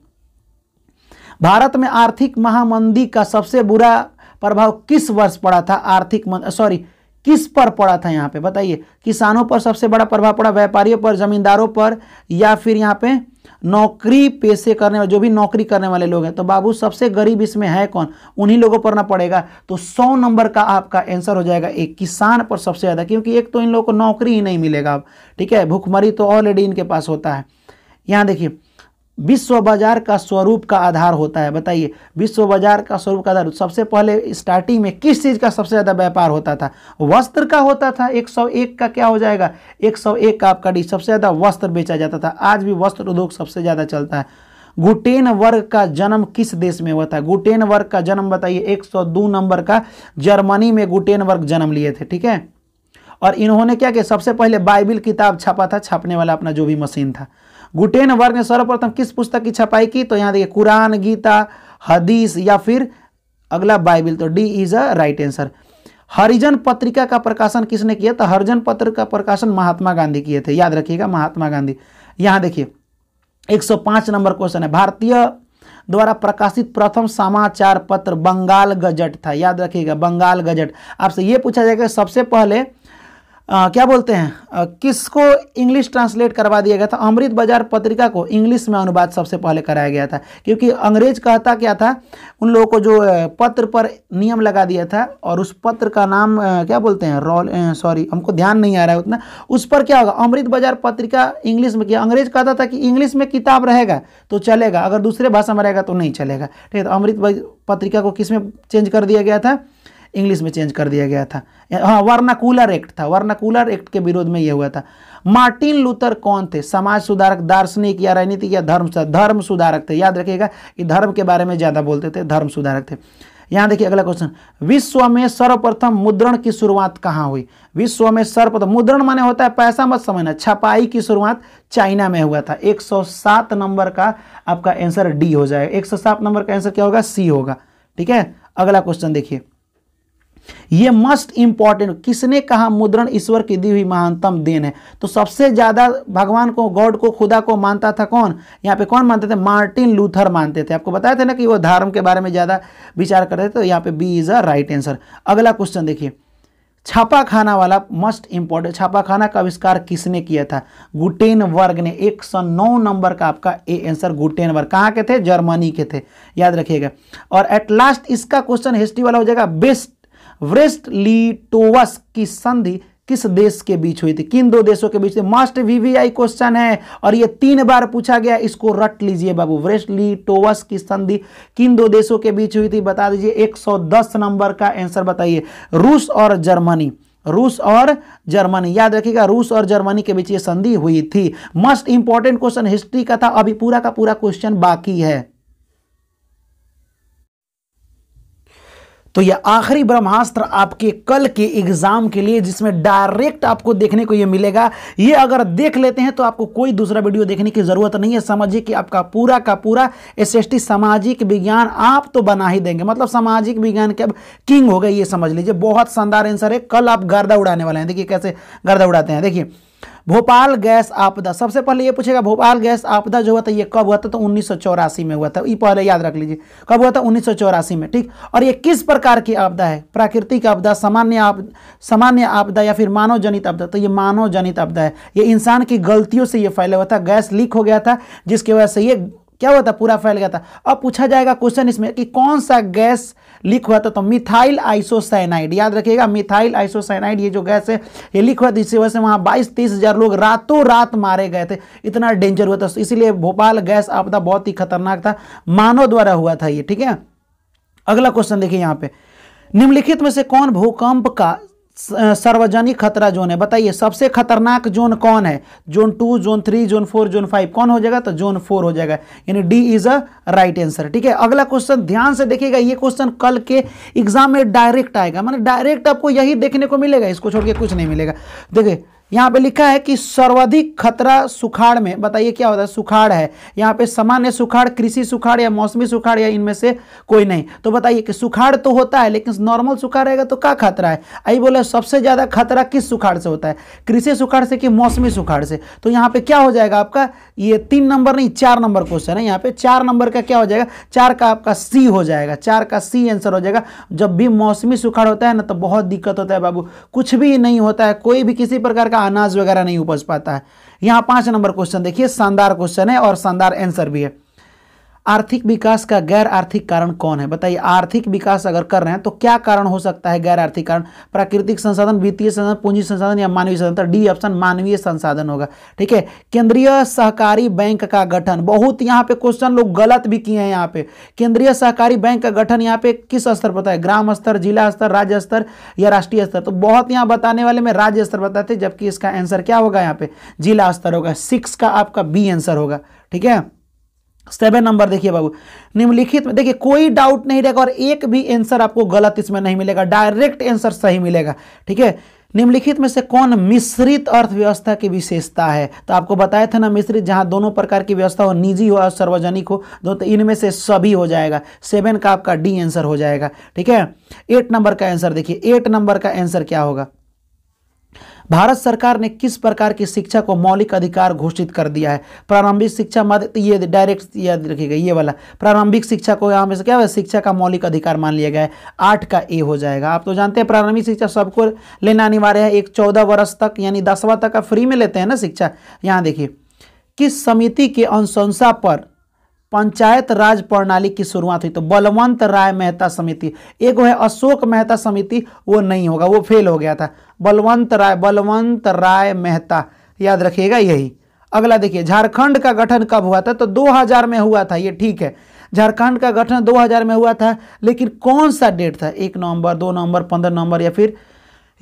भारत में आर्थिक महामंदी का सबसे बुरा प्रभाव किस वर्ष पड़ा था आर्थिक सॉरी किस पर पड़ा था यहाँ पे बताइए किसानों पर सबसे बड़ा प्रभाव पड़ा व्यापारियों पर जमींदारों पर या फिर यहाँ पे नौकरी पेशे करने वाले जो भी नौकरी करने वाले लोग हैं तो बाबू सबसे गरीब इसमें है कौन उन्हीं लोगों पर ना पड़ेगा तो सौ नंबर का आपका आंसर हो जाएगा एक किसान पर सबसे ज़्यादा क्योंकि एक तो इन लोगों को नौकरी ही नहीं मिलेगा अब ठीक है भूखमरी तो ऑलरेडी इनके पास होता है यहाँ देखिए विश्व बाजार का स्वरूप का आधार होता है बताइए विश्व बाजार का स्वरूप का आधार सबसे पहले स्टार्टिंग में किस चीज़ का सबसे ज़्यादा व्यापार होता था वस्त्र का होता था 101 का क्या हो जाएगा 101 का आपका डी सबसे ज़्यादा वस्त्र बेचा जाता था आज भी वस्त्र उद्योग सबसे ज़्यादा चलता है गुटेन वर्ग का जन्म किस देश में हुआ था गुटेन वर्ग का जन्म बताइए एक नंबर का जर्मनी में गुटेन वर्ग जन्म लिए थे ठीक है और इन्होंने क्या किया सबसे पहले बाइबिल किताब छापा था छापने वाला अपना जो भी मशीन था गुटेन वर्ग ने सर्वप्रथम किस पुस्तक की छपाई की तो यहाँ देखिए कुरान गीता हदीस या फिर अगला बाइबिल तो D is a right answer Harijan पत्रिका का प्रकाशन किसने किया तो हरिजन पत्र का प्रकाशन महात्मा गांधी किए थे याद रखिएगा महात्मा गांधी यहाँ देखिए 105 नंबर क्वेश्चन है भारतीय द्वारा प्रकाशित प्रथम समाचार पत्र बंगाल गजट था याद रखिएगा बंगाल गजट आपसे ये पूछा जाएगा सबसे पहले आ, क्या बोलते हैं आ, किसको इंग्लिश ट्रांसलेट करवा दिया गया था अमृत बाजार पत्रिका को इंग्लिश में अनुवाद सबसे पहले कराया गया था क्योंकि अंग्रेज कहता क्या था उन लोगों को जो पत्र पर नियम लगा दिया था और उस पत्र का नाम आ, क्या बोलते हैं रॉल सॉरी हमको ध्यान नहीं आ रहा है उतना उस पर क्या होगा अमृत बाजार पत्रिका इंग्लिश में किया अंग्रेज कहता था कि इंग्लिश में किताब रहेगा तो चलेगा अगर दूसरे भाषा में रहेगा तो नहीं चलेगा ठीक है तो अमृत पत्रिका को किस में चेंज कर दिया गया था इंग्लिश में चेंज कर दिया गया था हाँ वर्नाकूलर एक्ट था वर्नाकूलर एक्ट के विरोध में यह हुआ था मार्टिन लूथर कौन थे समाज सुधारक दार्शनिक या राजनीतिक या धर्म धर्म सुधारक थे याद रखिएगा कि धर्म के बारे में ज़्यादा बोलते थे धर्म सुधारक थे यहाँ देखिए अगला क्वेश्चन विश्व में सर्वप्रथम मुद्रण की शुरुआत कहाँ हुई विश्व में सर्वप्रथम मुद्रण माने होता है पैसा मत समझना छपाई की शुरुआत चाइना में हुआ था 107 नंबर का आपका आंसर डी हो जाएगा 107 नंबर का आंसर क्या होगा सी होगा ठीक है अगला क्वेश्चन देखिए ये मस्ट इंपॉर्टेंट किसने कहा मुद्रण ईश्वर की दी हुई महानतम देन है तो सबसे ज़्यादा भगवान को गॉड को खुदा को मानता था कौन यहाँ पे कौन मानते थे मार्टिन लूथर मानते थे आपको बताया था ना कि वो धर्म के बारे में ज़्यादा विचार करते थे तो यहाँ पे B is a right answer अगला क्वेश्चन देखिए छापा खाना वाला मस्ट इंपॉर्टेंट छापा खाना का आविष्कार किसने किया था गुटेन वर्ग ने एक सौ नौ नंबर का आपका ए आंसर गुटेन वर्ग कहाँ के थे जर्मनी के थे याद रखिएगा और एट लास्ट इसका क्वेश्चन हिस्ट्री वाला हो जाएगा बेस्ट वृष्ट ली टोवस की संधि किस देश के बीच हुई थी किन दो देशों के बीच मस्ट वीवीआई क्वेश्चन है और ये तीन बार पूछा गया इसको रट लीजिए बाबू ली टोवस की संधि किन दो देशों के बीच हुई थी बता दीजिए 110 नंबर का आंसर बताइए रूस और जर्मनी रूस और जर्मनी याद रखिएगा रूस और जर्मनी के बीच ये संधि हुई थी मस्ट इंपॉर्टेंट क्वेश्चन हिस्ट्री का था अभी पूरा का पूरा क्वेश्चन बाकी है तो यह आखिरी ब्रह्मास्त्र आपके कल के एग्जाम के लिए जिसमें डायरेक्ट आपको देखने को यह मिलेगा ये अगर देख लेते हैं तो आपको कोई दूसरा वीडियो देखने की जरूरत नहीं है समझिए कि आपका पूरा का पूरा एसएसटी सामाजिक विज्ञान आप तो बना ही देंगे मतलब सामाजिक विज्ञान के अब किंग हो गए ये समझ लीजिए बहुत शानदार आंसर है कल आप गर्दा उड़ाने वाले हैं देखिए कैसे गर्दा उड़ाते हैं देखिए भोपाल गैस आपदा सबसे पहले ये पूछेगा भोपाल गैस आपदा जो हुआ था ये कब हुआ था तो उन्नीस में हुआ था ये पहले याद रख लीजिए कब हुआ था उन्नीस में ठीक और ये किस प्रकार की आपदा है प्राकृतिक आपदा सामान्य आप सामान्य आपदा या फिर मानव जनित आपदा तो ये मानव जनित आपदा है ये इंसान की गलतियों से ये फैला हुआ था गैस लीक हो गया था जिसकी वजह से ये क्या हुआ था पूरा फैल गया था अब पूछा जाएगा क्वेश्चन इसमें कि कौन सा गैस लीक हुआ था तो मिथाइल आइसोसाइनाइड याद रखिएगा मिथाइल आइसोसाइनाइड ये जो गैस है ये लीक हुआ था इसी वजह से वहाँ बाईस तीस हजार लोग रातों रात मारे गए थे इतना डेंजर हुआ था इसीलिए भोपाल गैस आपदा बहुत ही खतरनाक था मानव द्वारा हुआ था ये ठीक है अगला क्वेश्चन देखिए यहाँ पे निम्नलिखित में से कौन भूकंप का सार्वजनिक खतरा जोन है बताइए सबसे खतरनाक जोन कौन है zone two zone three zone four zone five कौन हो जाएगा तो जोन फोर हो जाएगा यानी D is a right answer ठीक है अगला क्वेश्चन ध्यान से देखिएगा ये क्वेश्चन कल के एग्जाम में डायरेक्ट आएगा मतलब डायरेक्ट आपको यही देखने को मिलेगा इसको छोड़ के कुछ नहीं मिलेगा देखिए यहाँ पे लिखा है कि सर्वाधिक खतरा सुखाड़ में बताइए क्या होता है सुखाड़ है यहाँ पे सामान्य सुखाड़ कृषि सुखाड़ या मौसमी सुखाड़ या इनमें से कोई नहीं तो बताइए कि सुखाड़ तो होता है लेकिन नॉर्मल सुखाड़ रहेगा तो क्या खतरा है आई बोले सबसे ज़्यादा खतरा किस सुखाड़ से होता है कृषि सुखाड़ से कि मौसमी सुखाड़ से तो यहाँ पे क्या हो जाएगा आपका ये तीन नंबर नहीं चार नंबर क्वेश्चन है यहाँ पे चार नंबर का क्या हो जाएगा चार का आपका सी हो जाएगा चार का सी आंसर हो जाएगा जब भी मौसमी सुखाड़ होता है ना तो बहुत दिक्कत होता है बाबू कुछ भी नहीं होता है कोई भी किसी प्रकार का अनाज वगैरह नहीं उपज पाता है यहाँ पांच नंबर क्वेश्चन देखिए शानदार क्वेश्चन है और शानदार आंसर भी है आर्थिक विकास का गैर आर्थिक कारण कौन है बताइए आर्थिक विकास अगर कर रहे हैं तो क्या कारण हो सकता है गैर आर्थिक कारण प्राकृतिक संसाधन वित्तीय संसाधन पूंजी संसाधन या मानवीय संसाधन तो डी ऑप्शन मानवीय संसाधन होगा ठीक है केंद्रीय सहकारी बैंक का गठन बहुत यहाँ पे क्वेश्चन लोग गलत भी किए हैं यहाँ पे केंद्रीय सहकारी बैंक का गठन यहाँ पे किस स्तर पर है ग्राम स्तर जिला स्तर राज्य स्तर या राष्ट्रीय स्तर तो बहुत यहाँ बताने वाले में राज्य स्तर बताते जबकि इसका आंसर क्या होगा यहाँ पे जिला स्तर होगा सिक्स का आपका बी आंसर होगा ठीक है सेवन नंबर देखिए बाबू निम्नलिखित में देखिए कोई डाउट नहीं रहेगा और एक भी आंसर आपको गलत इसमें नहीं मिलेगा डायरेक्ट आंसर सही मिलेगा ठीक है निम्नलिखित में से कौन मिश्रित अर्थव्यवस्था की विशेषता है तो आपको बताया था ना मिश्रित जहां दोनों प्रकार की व्यवस्था हो निजी हो और सार्वजनिक हो दो तो इनमें से सभी हो जाएगा सेवन का आपका डी आंसर हो जाएगा ठीक है एट नंबर का आंसर देखिए एट नंबर का आंसर क्या होगा भारत सरकार ने किस प्रकार की शिक्षा को मौलिक अधिकार घोषित कर दिया है प्रारंभिक शिक्षा मध्य ये डायरेक्ट याद रखिएगा ये वाला प्रारंभिक शिक्षा को यहाँ से क्या है शिक्षा का मौलिक अधिकार मान लिया गया है आठ का ए हो जाएगा आप तो जानते हैं प्रारंभिक शिक्षा सबको लेना अनिवार्य है एक चौदह वर्ष तक यानी दसवा तक का फ्री में लेते हैं ना शिक्षा यहाँ देखिए किस समिति के अनुशंसा पर पंचायत राज प्रणाली की शुरुआत हुई तो बलवंत राय मेहता समिति एक है अशोक मेहता समिति वो नहीं होगा वो फेल हो गया था बलवंत राय बलवंत राय मेहता याद रखिएगा यही अगला देखिए झारखंड का गठन कब हुआ था तो 2000 में हुआ था ये ठीक है झारखंड का गठन 2000 में हुआ था लेकिन कौन सा डेट था एक नवंबर दो नवंबर पंद्रह नवंबर या फिर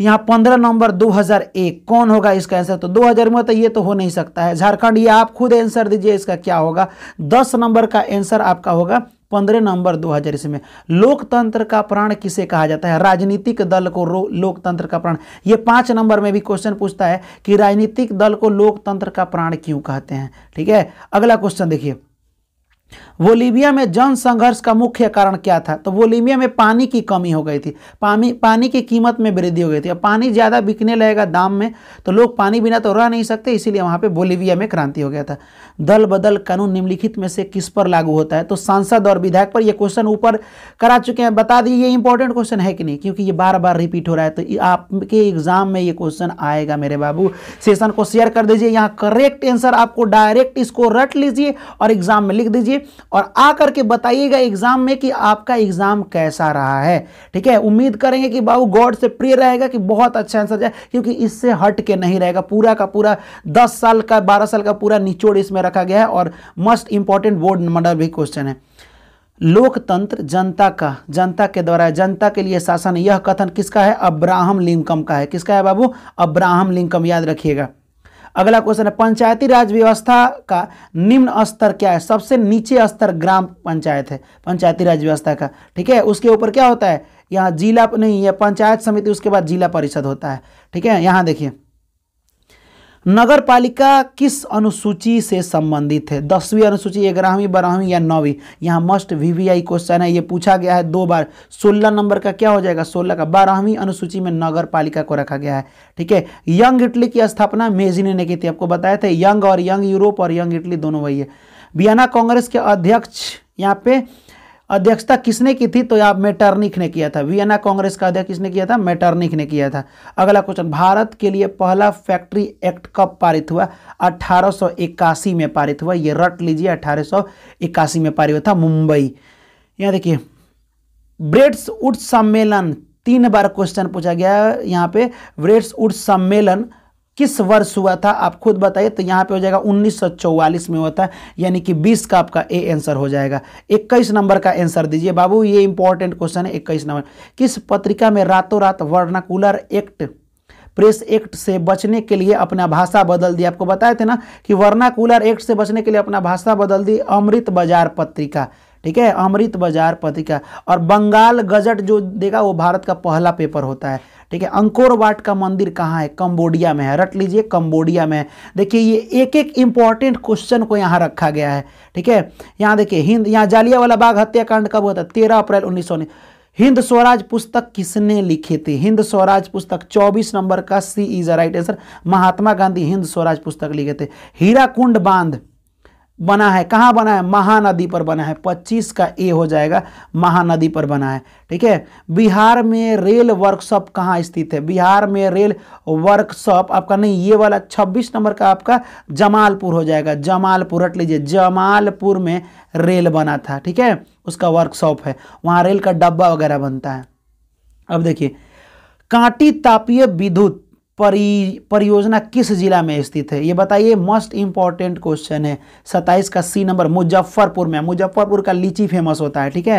यहाँ पंद्रह नंबर 2001 कौन होगा इसका आंसर तो 2000 में तो ये तो हो नहीं सकता है झारखंड ये आप खुद आंसर दीजिए इसका क्या होगा दस नंबर का आंसर आपका होगा पंद्रह नवंबर 2000 हजार में लोकतंत्र का प्राण किसे कहा जाता है राजनीतिक दल को लोकतंत्र का प्राण ये पांच नंबर में भी क्वेश्चन पूछता है कि राजनीतिक दल को लोकतंत्र का प्राण क्यों कहते हैं ठीक है अगला क्वेश्चन देखिए वोलीविया में जन संघर्ष का मुख्य कारण क्या था तो वोलीविया में पानी की कमी हो गई थी पानी पानी की कीमत में वृद्धि हो गई थी अब पानी ज़्यादा बिकने लगेगा दाम में तो लोग पानी बिना तो रह नहीं सकते इसीलिए वहाँ पर बोलीविया में क्रांति हो गया था दल बदल कानून निम्नलिखित में से किस पर लागू होता है तो सांसद और विधायक पर यह क्वेश्चन ऊपर करा चुके हैं बता दिए ये इंपॉर्टेंट क्वेश्चन है कि नहीं क्योंकि ये बार बार रिपीट हो रहा है तो आपके एग्जाम में ये क्वेश्चन आएगा मेरे बाबू सेशन को शेयर कर दीजिए यहाँ करेक्ट आंसर आपको डायरेक्ट इसको रट लीजिए और एग्जाम में लिख दीजिए और आकर के बताइएगा एग्जाम में कि आपका एग्जाम कैसा रहा है ठीक है उम्मीद करेंगे कि बाबू गॉड से प्रिय रहेगा कि बहुत अच्छा आंसर जाए क्योंकि इससे हट के नहीं रहेगा पूरा का पूरा दस साल का बारह साल का पूरा निचोड़ इसमें रखा गया है और मोस्ट इंपॉर्टेंट बोर्ड मंडल भी क्वेश्चन है लोकतंत्र जनता का जनता के द्वारा जनता के लिए शासन यह कथन किसका है अब्राहम लिंकम का है किसका है बाबू अब्राहम लिंकम याद रखिएगा अगला क्वेश्चन है पंचायती राज व्यवस्था का निम्न स्तर क्या है सबसे नीचे स्तर ग्राम पंचायत है पंचायती राज व्यवस्था का ठीक है उसके ऊपर क्या होता है यहाँ जिला नहीं है पंचायत समिति उसके बाद जिला परिषद होता है ठीक है यहाँ देखिए नगर पालिका किस अनुसूची से संबंधित है दसवीं अनुसूची ग्यारहवीं बारहवीं या नौवीं यहाँ must V V I question है ये पूछा गया है दो बार सोलह नंबर का क्या हो जाएगा सोलह का बारहवीं अनुसूची में नगर पालिका को रखा गया है ठीक है यंग इटली की स्थापना मेजिने ने की थी आपको बताया था यंग और यंग यूरोप और यंग इटली दोनों वही है बियाना कांग्रेस के अध्यक्ष यहाँ पे अध्यक्षता किसने की थी तो यहाँ मेटर्निक ने किया था वियना कांग्रेस का अध्यक्ष किसने किया था मेटर्निक ने किया था अगला क्वेश्चन भारत के लिए पहला फैक्ट्री एक्ट कब पारित हुआ अठारह में पारित हुआ ये रट लीजिए अठारह में पारित हुआ था मुंबई यहाँ देखिए ब्रेड्स उड सम्मेलन तीन बार क्वेश्चन पूछा गया यहाँ पे ब्रेड्स उड सम्मेलन किस वर्ष हुआ था आप खुद बताइए तो यहाँ पे हो जाएगा 1944 में हुआ था यानी कि 20 का आपका ए आंसर हो जाएगा 21 नंबर का आंसर दीजिए बाबू ये इंपॉर्टेंट क्वेश्चन है 21 नंबर किस पत्रिका में रातों रात वर्नाकुलर एक्ट प्रेस एक्ट से बचने के लिए अपना भाषा बदल दी आपको बताए थे ना कि वर्नाकुलर एक्ट से बचने के लिए अपना भाषा बदल दी अमृत बाजार पत्रिका ठीक है अमृत बाजार पत्रिका और बंगाल गजट जो देगा वो भारत का पहला पेपर होता है ठीक है अंकोर वाट का मंदिर कहाँ है कंबोडिया में है रट लीजिए कंबोडिया में है देखिए ये एक एक इंपॉर्टेंट क्वेश्चन को यहाँ रखा गया है ठीक है यहाँ देखिए हिंद यहाँ जालिया वाला बाघ हत्याकांड कब हुआ था तेरह अप्रैल उन्नीस सौ हिंद स्वराज पुस्तक किसने लिखी थी हिंद स्वराज पुस्तक 24 नंबर का C is right answer Mahatma Gandhi Hind Swaraj पुस्तक लिखे थे हीरा कुंड बांध बना है कहाँ बना है महानदी पर बना है 25 का ए हो जाएगा महानदी पर बना है ठीक है बिहार में रेल वर्कशॉप कहाँ स्थित है बिहार में रेल वर्कशॉप आपका नहीं ये वाला 26 नंबर का आपका जमालपुर हो जाएगा जमालपुर रट लीजिए जमालपुर में रेल बना था ठीक है उसका वर्कशॉप है वहाँ रेल का डब्बा वगैरह बनता है अब देखिए कांटी तापीय विद्युत परी परियोजना किस जिला में स्थित है ये बताइए मोस्ट इंपॉर्टेंट क्वेश्चन है सत्ताईस का सी नंबर मुजफ्फरपुर में मुजफ्फरपुर का लीची फेमस होता है ठीक है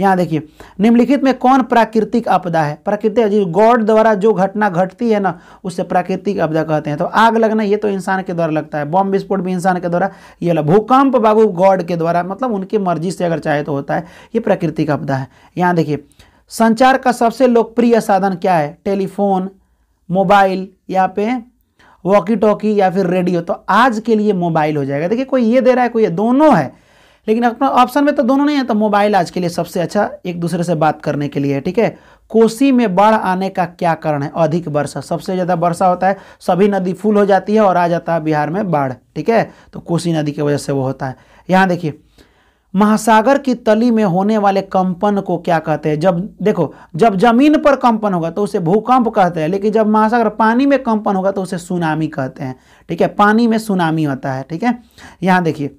यहाँ देखिए निम्नलिखित में कौन प्राकृतिक आपदा है प्राकृतिक गॉड द्वारा जो घटना घटती है ना उससे प्राकृतिक आपदा कहते हैं तो आग लगना ये तो इंसान के द्वारा लगता है बॉम्ब विस्फोट भी इंसान के द्वारा ये भूकंप बाबू गॉड के द्वारा मतलब उनकी मर्जी से अगर चाहे तो होता है ये प्राकृतिक आपदा है यहाँ देखिए संचार का सबसे लोकप्रिय साधन क्या है टेलीफोन मोबाइल या पे वॉकी टॉकी या फिर रेडियो तो आज के लिए मोबाइल हो जाएगा देखिए कोई ये दे रहा है कोई ये दोनों है लेकिन अपना ऑप्शन में तो दोनों नहीं है तो मोबाइल आज के लिए सबसे अच्छा एक दूसरे से बात करने के लिए है ठीक है कोसी में बाढ़ आने का क्या कारण है अधिक वर्षा सबसे ज़्यादा वर्षा होता है सभी नदी फुल हो जाती है और आ जाता है बिहार में बाढ़ ठीक है तो कोसी नदी की वजह से वो होता है यहाँ देखिए महासागर की तली में होने वाले कंपन को क्या कहते हैं जब देखो जब जमीन पर कंपन होगा तो उसे भूकंप कहते हैं लेकिन जब महासागर पानी में कंपन होगा तो उसे सुनामी कहते हैं ठीक है पानी में सुनामी होता है ठीक है यहाँ देखिए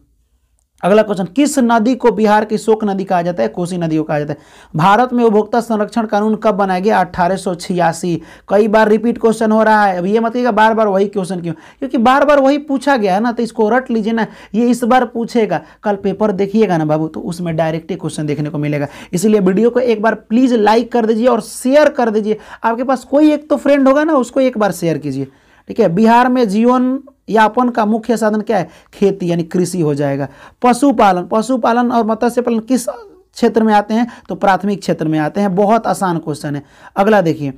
अगला क्वेश्चन किस नदी को बिहार की शोक नदी कहा जाता है कोसी नदी को कहा जाता है भारत में उपभोक्ता संरक्षण कानून कब बनाया गया अट्ठारह कई बार रिपीट क्वेश्चन हो रहा है अब ये मत बार बार वही क्वेश्चन क्यों क्योंकि बार बार वही पूछा गया है ना तो इसको रट लीजिए ना ये इस बार पूछेगा कल पेपर देखिएगा ना बाबू तो उसमें डायरेक्ट क्वेश्चन देखने को मिलेगा इसलिए वीडियो को एक बार प्लीज़ लाइक कर दीजिए और शेयर कर दीजिए आपके पास कोई एक तो फ्रेंड होगा ना उसको एक बार शेयर कीजिए ठीक है बिहार में जीवन अपन का मुख्य साधन क्या है खेती यानी कृषि हो जाएगा पशुपालन पशुपालन और मत्स्य पालन किस क्षेत्र में आते हैं तो प्राथमिक क्षेत्र में आते हैं बहुत आसान क्वेश्चन है अगला देखिए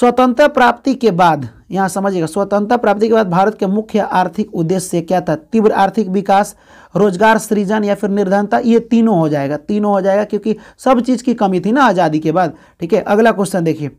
स्वतंत्रता प्राप्ति के बाद यहाँ समझिएगा स्वतंत्रता प्राप्ति के बाद भारत के मुख्य आर्थिक उद्देश्य क्या था तीव्र आर्थिक विकास रोजगार सृजन या फिर निर्धनता ये तीनों हो जाएगा तीनों हो जाएगा क्योंकि सब चीज़ की कमी थी ना आज़ादी के बाद ठीक है अगला क्वेश्चन देखिए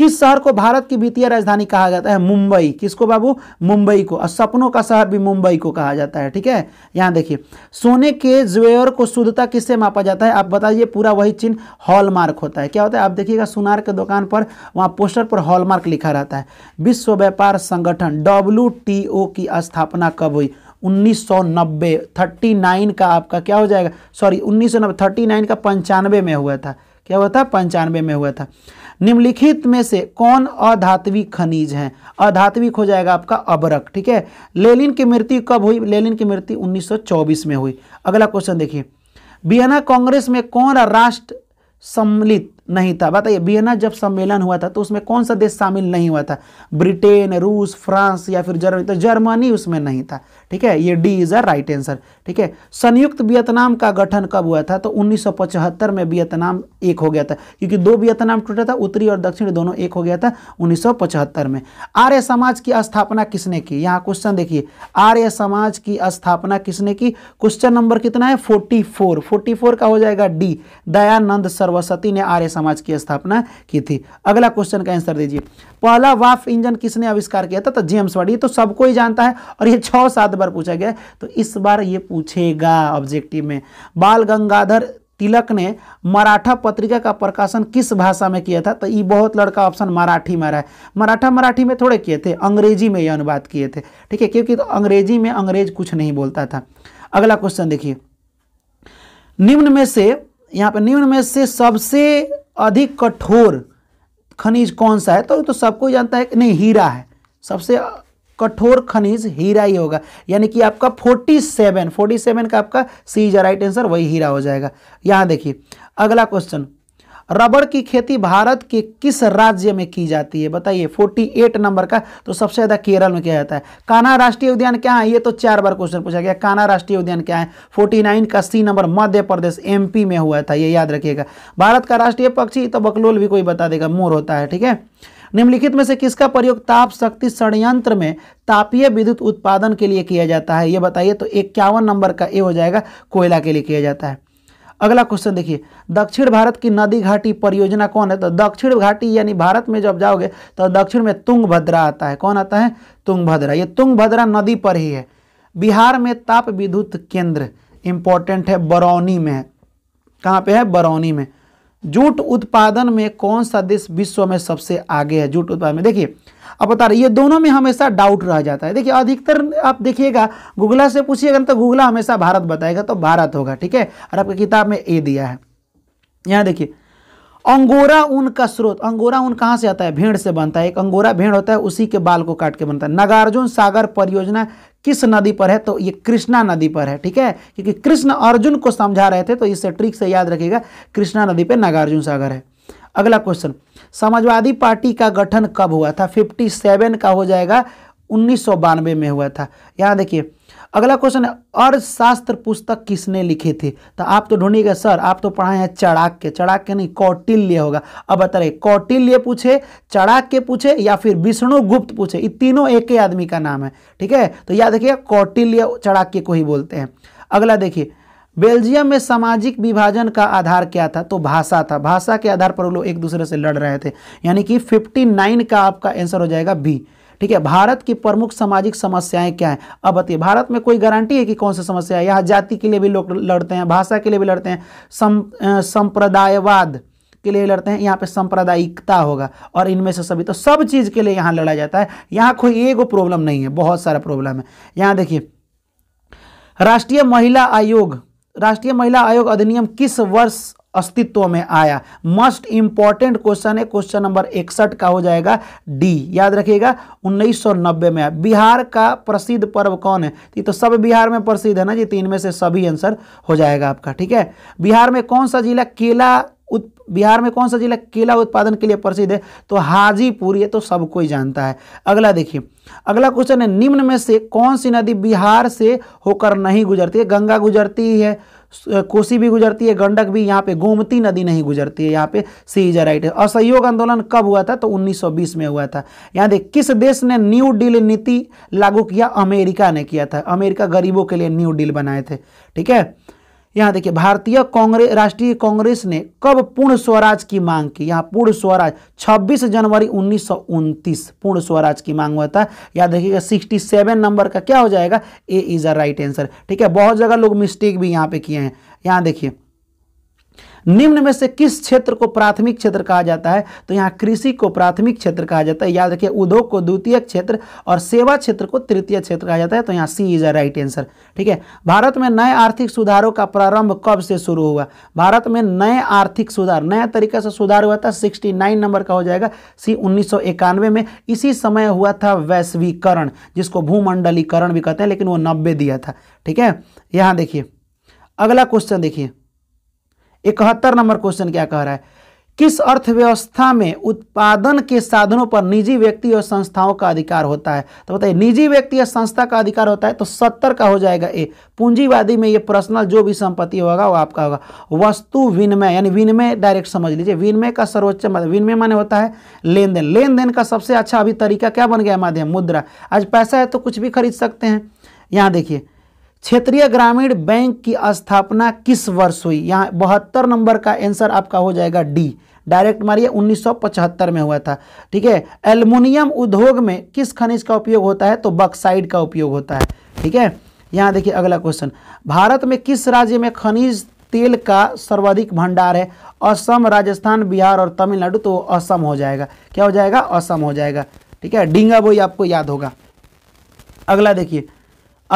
किस शहर को भारत की वित्तीय राजधानी कहा जाता है मुंबई किसको बाबू मुंबई को और सपनों का शहर भी मुंबई को कहा जाता है ठीक है यहाँ देखिए सोने के ज्वेयर को शुद्धता किससे मापा जाता है आप बताइए पूरा वही चिन्ह हॉलमार्क होता है क्या होता है आप देखिएगा सुनार के दुकान पर वहाँ पोस्टर पर हॉलमार्क लिखा रहता है विश्व व्यापार संगठन डब्ल्यू की स्थापना कब हुई 1990 39 का आपका क्या हो जाएगा सॉरी 1990 39 का पंचानवे में हुआ था क्या हुआ था पंचानवे में हुआ था निम्नलिखित में से कौन अधात्वी खनिज है अधात्विक हो जाएगा आपका अबरक ठीक है लेलिन की मृत्यु कब हुई लेलिन की मृत्यु 1924 में हुई अगला क्वेश्चन देखिए वियना कांग्रेस में कौन राष्ट्र सम्मिलित नहीं था बताइए वियना जब सम्मेलन हुआ था तो उसमें कौन सा देश शामिल नहीं हुआ था ब्रिटेन रूस फ्रांस या फिर जर्मनी तो जर्मनी उसमें नहीं था ठीक है ये D is a right answer ठीक है संयुक्त वियतनाम का गठन कब हुआ था तो 1975 में वियतनाम एक हो गया था क्योंकि दो वियतनाम टूटा था उत्तरी और दक्षिण दोनों एक हो गया था उन्नीस में आर्य समाज की स्थापना किसने की यहाँ क्वेश्चन देखिए आर्य समाज की स्थापना किसने की क्वेश्चन नंबर कितना है फोर्टी फोर का हो जाएगा डी दयानंद सरस्वती ने आर्य समाज की स्थापना की थी अगला क्वेश्चन का आंसर दीजिए पहला वाफ इंजन किसने आविष्कार किया था तो जेम्स वाट ये तो सबको ही जानता है और ये छः सात बार पूछा गया तो इस बार ये पूछेगा ऑब्जेक्टिव में बाल गंगाधर तिलक ने मराठा पत्रिका का प्रकाशन किस भाषा में किया था तो ये बहुत लड़का ऑप्शन मराठी में रहा है मराठा मराठी में थोड़े किए थे अंग्रेजी में ये अनुवाद किए थे ठीक है क्योंकि तो अंग्रेजी में अंग्रेज कुछ नहीं बोलता था अगला क्वेश्चन देखिए निम्न में से यहाँ पर निम्न में से सबसे अधिक कठोर खनिज कौन सा है तो, तो सबको जानता है कि नहीं हीरा है सबसे कठोर खनिज हीरा ही होगा यानी कि आपका 47 47 का आपका सी इज राइट आंसर वही हीरा हो जाएगा यहाँ देखिए अगला क्वेश्चन रबड़ की खेती भारत के किस राज्य में की जाती है बताइए 48 नंबर का तो सबसे ज़्यादा केरल में किया जाता है कान्हा राष्ट्रीय उद्यान क्या है ये तो चार बार क्वेश्चन पूछा गया कान्हा राष्ट्रीय उद्यान क्या है 49 का सी नंबर मध्य प्रदेश एमपी में हुआ था ये याद रखिएगा भारत का राष्ट्रीय पक्षी तो बकलोल भी कोई बता देगा मोर होता है ठीक है निम्नलिखित में से किसका प्रयोग ताप शक्ति षडयंत्र में तापीय विद्युत उत्पादन के लिए किया जाता है ये बताइए तो इक्यावन नंबर का ए हो जाएगा कोयला के लिए किया जाता है अगला क्वेश्चन देखिए दक्षिण भारत की नदी घाटी परियोजना कौन है तो दक्षिण घाटी यानी भारत में जब जाओगे तो दक्षिण में तुंगभद्रा आता है कौन आता है तुंगभद्रा ये तुंगभद्रा नदी पर ही है बिहार में ताप विद्युत केंद्र इंपॉर्टेंट है बरौनी में है कहाँ पे है बरौनी में जूट उत्पादन में कौन सा देश विश्व में सबसे आगे है जूट उत्पादन में देखिए अब बता रहे ये दोनों में हमेशा डाउट रह जाता है देखिए अधिकतर आप देखिएगा गूगला से पूछिएगा तो गूगला हमेशा भारत बताएगा तो भारत होगा ठीक है और आपकी किताब में ए दिया है यहाँ देखिए अंगोरा ऊन का स्रोत अंगोरा ऊन कहाँ से आता है भेड़ से बनता है एक अंगोरा भेड़ होता है उसी के बाल को काट के बनता है नागार्जुन सागर परियोजना किस नदी पर है तो ये कृष्णा नदी पर है ठीक है क्योंकि कृष्ण अर्जुन को समझा रहे थे तो इससे ट्रिक से याद रखिएगा कृष्णा नदी पर नागार्जुन सागर है अगला क्वेश्चन समाजवादी पार्टी का गठन कब हुआ था 57 का हो जाएगा उन्नीस में हुआ था यहाँ देखिए अगला क्वेश्चन है अर्थशास्त्र पुस्तक किसने लिखी थी तो आप तो ढूंढिएगा सर आप तो पढ़ाए हैं चढ़ाक्य चढ़ाक्य नहीं कौटिल्य होगा अब बता रहे कौटिल्य पूछे चढ़ाक्य पूछे या फिर विष्णुगुप्त पूछे ये तीनों एक ही आदमी का नाम है ठीक है तो याद रखिए कौटिल्य चढ़ाक्य को ही बोलते हैं अगला देखिए बेल्जियम में सामाजिक विभाजन का आधार क्या था तो भाषा था भाषा के आधार पर वो लोग एक दूसरे से लड़ रहे थे यानी कि 59 का आपका आंसर हो जाएगा बी ठीक है भारत की प्रमुख सामाजिक समस्याएं क्या है अब बताइए भारत में कोई गारंटी है कि कौन सी समस्या है यहाँ जाति के लिए भी लोग लड़ते हैं भाषा के लिए भी लड़ते हैं संप्रदायवाद के लिए लड़ते हैं यहाँ पे सांप्रदायिकता होगा और इनमें से सभी तो सब चीज़ के लिए यहाँ लड़ा जाता है यहाँ कोई एगो प्रॉब्लम नहीं है बहुत सारा प्रॉब्लम है यहाँ देखिए राष्ट्रीय महिला आयोग राष्ट्रीय महिला आयोग अधिनियम किस वर्ष अस्तित्व में आया मोस्ट इंपॉर्टेंट क्वेश्चन है क्वेश्चन नंबर इकसठ का हो जाएगा डी याद रखिएगा 1990 में बिहार का प्रसिद्ध पर्व कौन है ये तो सब बिहार में प्रसिद्ध है ना जी तीन तो में से सभी आंसर हो जाएगा आपका ठीक है बिहार में कौन सा जिला केला उत बिहार में कौन सा जिला केला उत्पादन के लिए प्रसिद्ध है तो हाजीपुर ये तो सब कोई जानता है अगला देखिए अगला क्वेश्चन है निम्न में से कौन सी नदी बिहार से होकर नहीं गुजरती है गंगा गुजरती है कोसी भी गुजरती है गंडक भी यहाँ पे गोमती नदी नहीं गुजरती है यहाँ पे इज राइट है असहयोग आंदोलन कब हुआ था तो 1920 में हुआ था यहाँ देख किस देश ने न्यू डील नीति लागू किया अमेरिका ने किया था अमेरिका गरीबों के लिए न्यू डील बनाए थे ठीक है यहाँ देखिए भारतीय कांग्रेस राष्ट्रीय कांग्रेस ने कब पूर्ण स्वराज की मांग की यहाँ पूर्ण स्वराज 26 जनवरी उन्नीस पूर्ण स्वराज की मांग हुआ था याद देखिएगा 67 नंबर का क्या हो जाएगा A is a right answer ठीक है बहुत जगह लोग मिस्टेक भी यहाँ पे किए हैं यहाँ देखिए निम्न में से किस क्षेत्र को प्राथमिक क्षेत्र कहा जाता है तो यहाँ कृषि को प्राथमिक क्षेत्र कहा जाता है याद रखिए उद्योग को द्वितीय क्षेत्र और सेवा क्षेत्र को तृतीय क्षेत्र कहा जाता है तो यहाँ C is a right answer ठीक है भारत में नए आर्थिक सुधारों का प्रारंभ कब से शुरू हुआ भारत में नए आर्थिक सुधार नया तरीके से सुधार हुआ था सिक्सटी नंबर का हो जाएगा सी उन्नीस में इसी समय हुआ था वैश्वीकरण जिसको भूमंडलीकरण भी कहते हैं लेकिन वो नब्बे दिया था ठीक है यहाँ देखिए अगला क्वेश्चन देखिए इकहत्तर नंबर क्वेश्चन क्या कह रहा है किस अर्थव्यवस्था में उत्पादन के साधनों पर निजी व्यक्ति और संस्थाओं का अधिकार होता है तो बताइए निजी व्यक्ति या संस्था का अधिकार होता है तो सत्तर का हो जाएगा ए पूंजीवादी में ये पर्सनल जो भी संपत्ति होगा वो आपका होगा वस्तु विनिमय यानी विनिमय डायरेक्ट समझ लीजिए विनिमय का सर्वोच्च विनिमय माने होता है लेन देन लेन देन का सबसे अच्छा अभी तरीका क्या बन गया माध्यम मुद्रा आज पैसा है तो कुछ भी खरीद सकते हैं यहाँ देखिए क्षेत्रीय ग्रामीण बैंक की स्थापना किस वर्ष हुई यहाँ बहत्तर नंबर का आंसर आपका हो जाएगा डी डायरेक्ट मारिए 1975 में हुआ था ठीक है एल्युमिनियम उद्योग में किस खनिज का उपयोग होता है तो बक्साइड का उपयोग होता है ठीक है यहाँ देखिए अगला क्वेश्चन भारत में किस राज्य में खनिज तेल का सर्वाधिक भंडार है असम राजस्थान बिहार और तमिलनाडु तो असम हो जाएगा क्या हो जाएगा असम हो जाएगा ठीक है डिंगा बोई आपको याद होगा अगला देखिए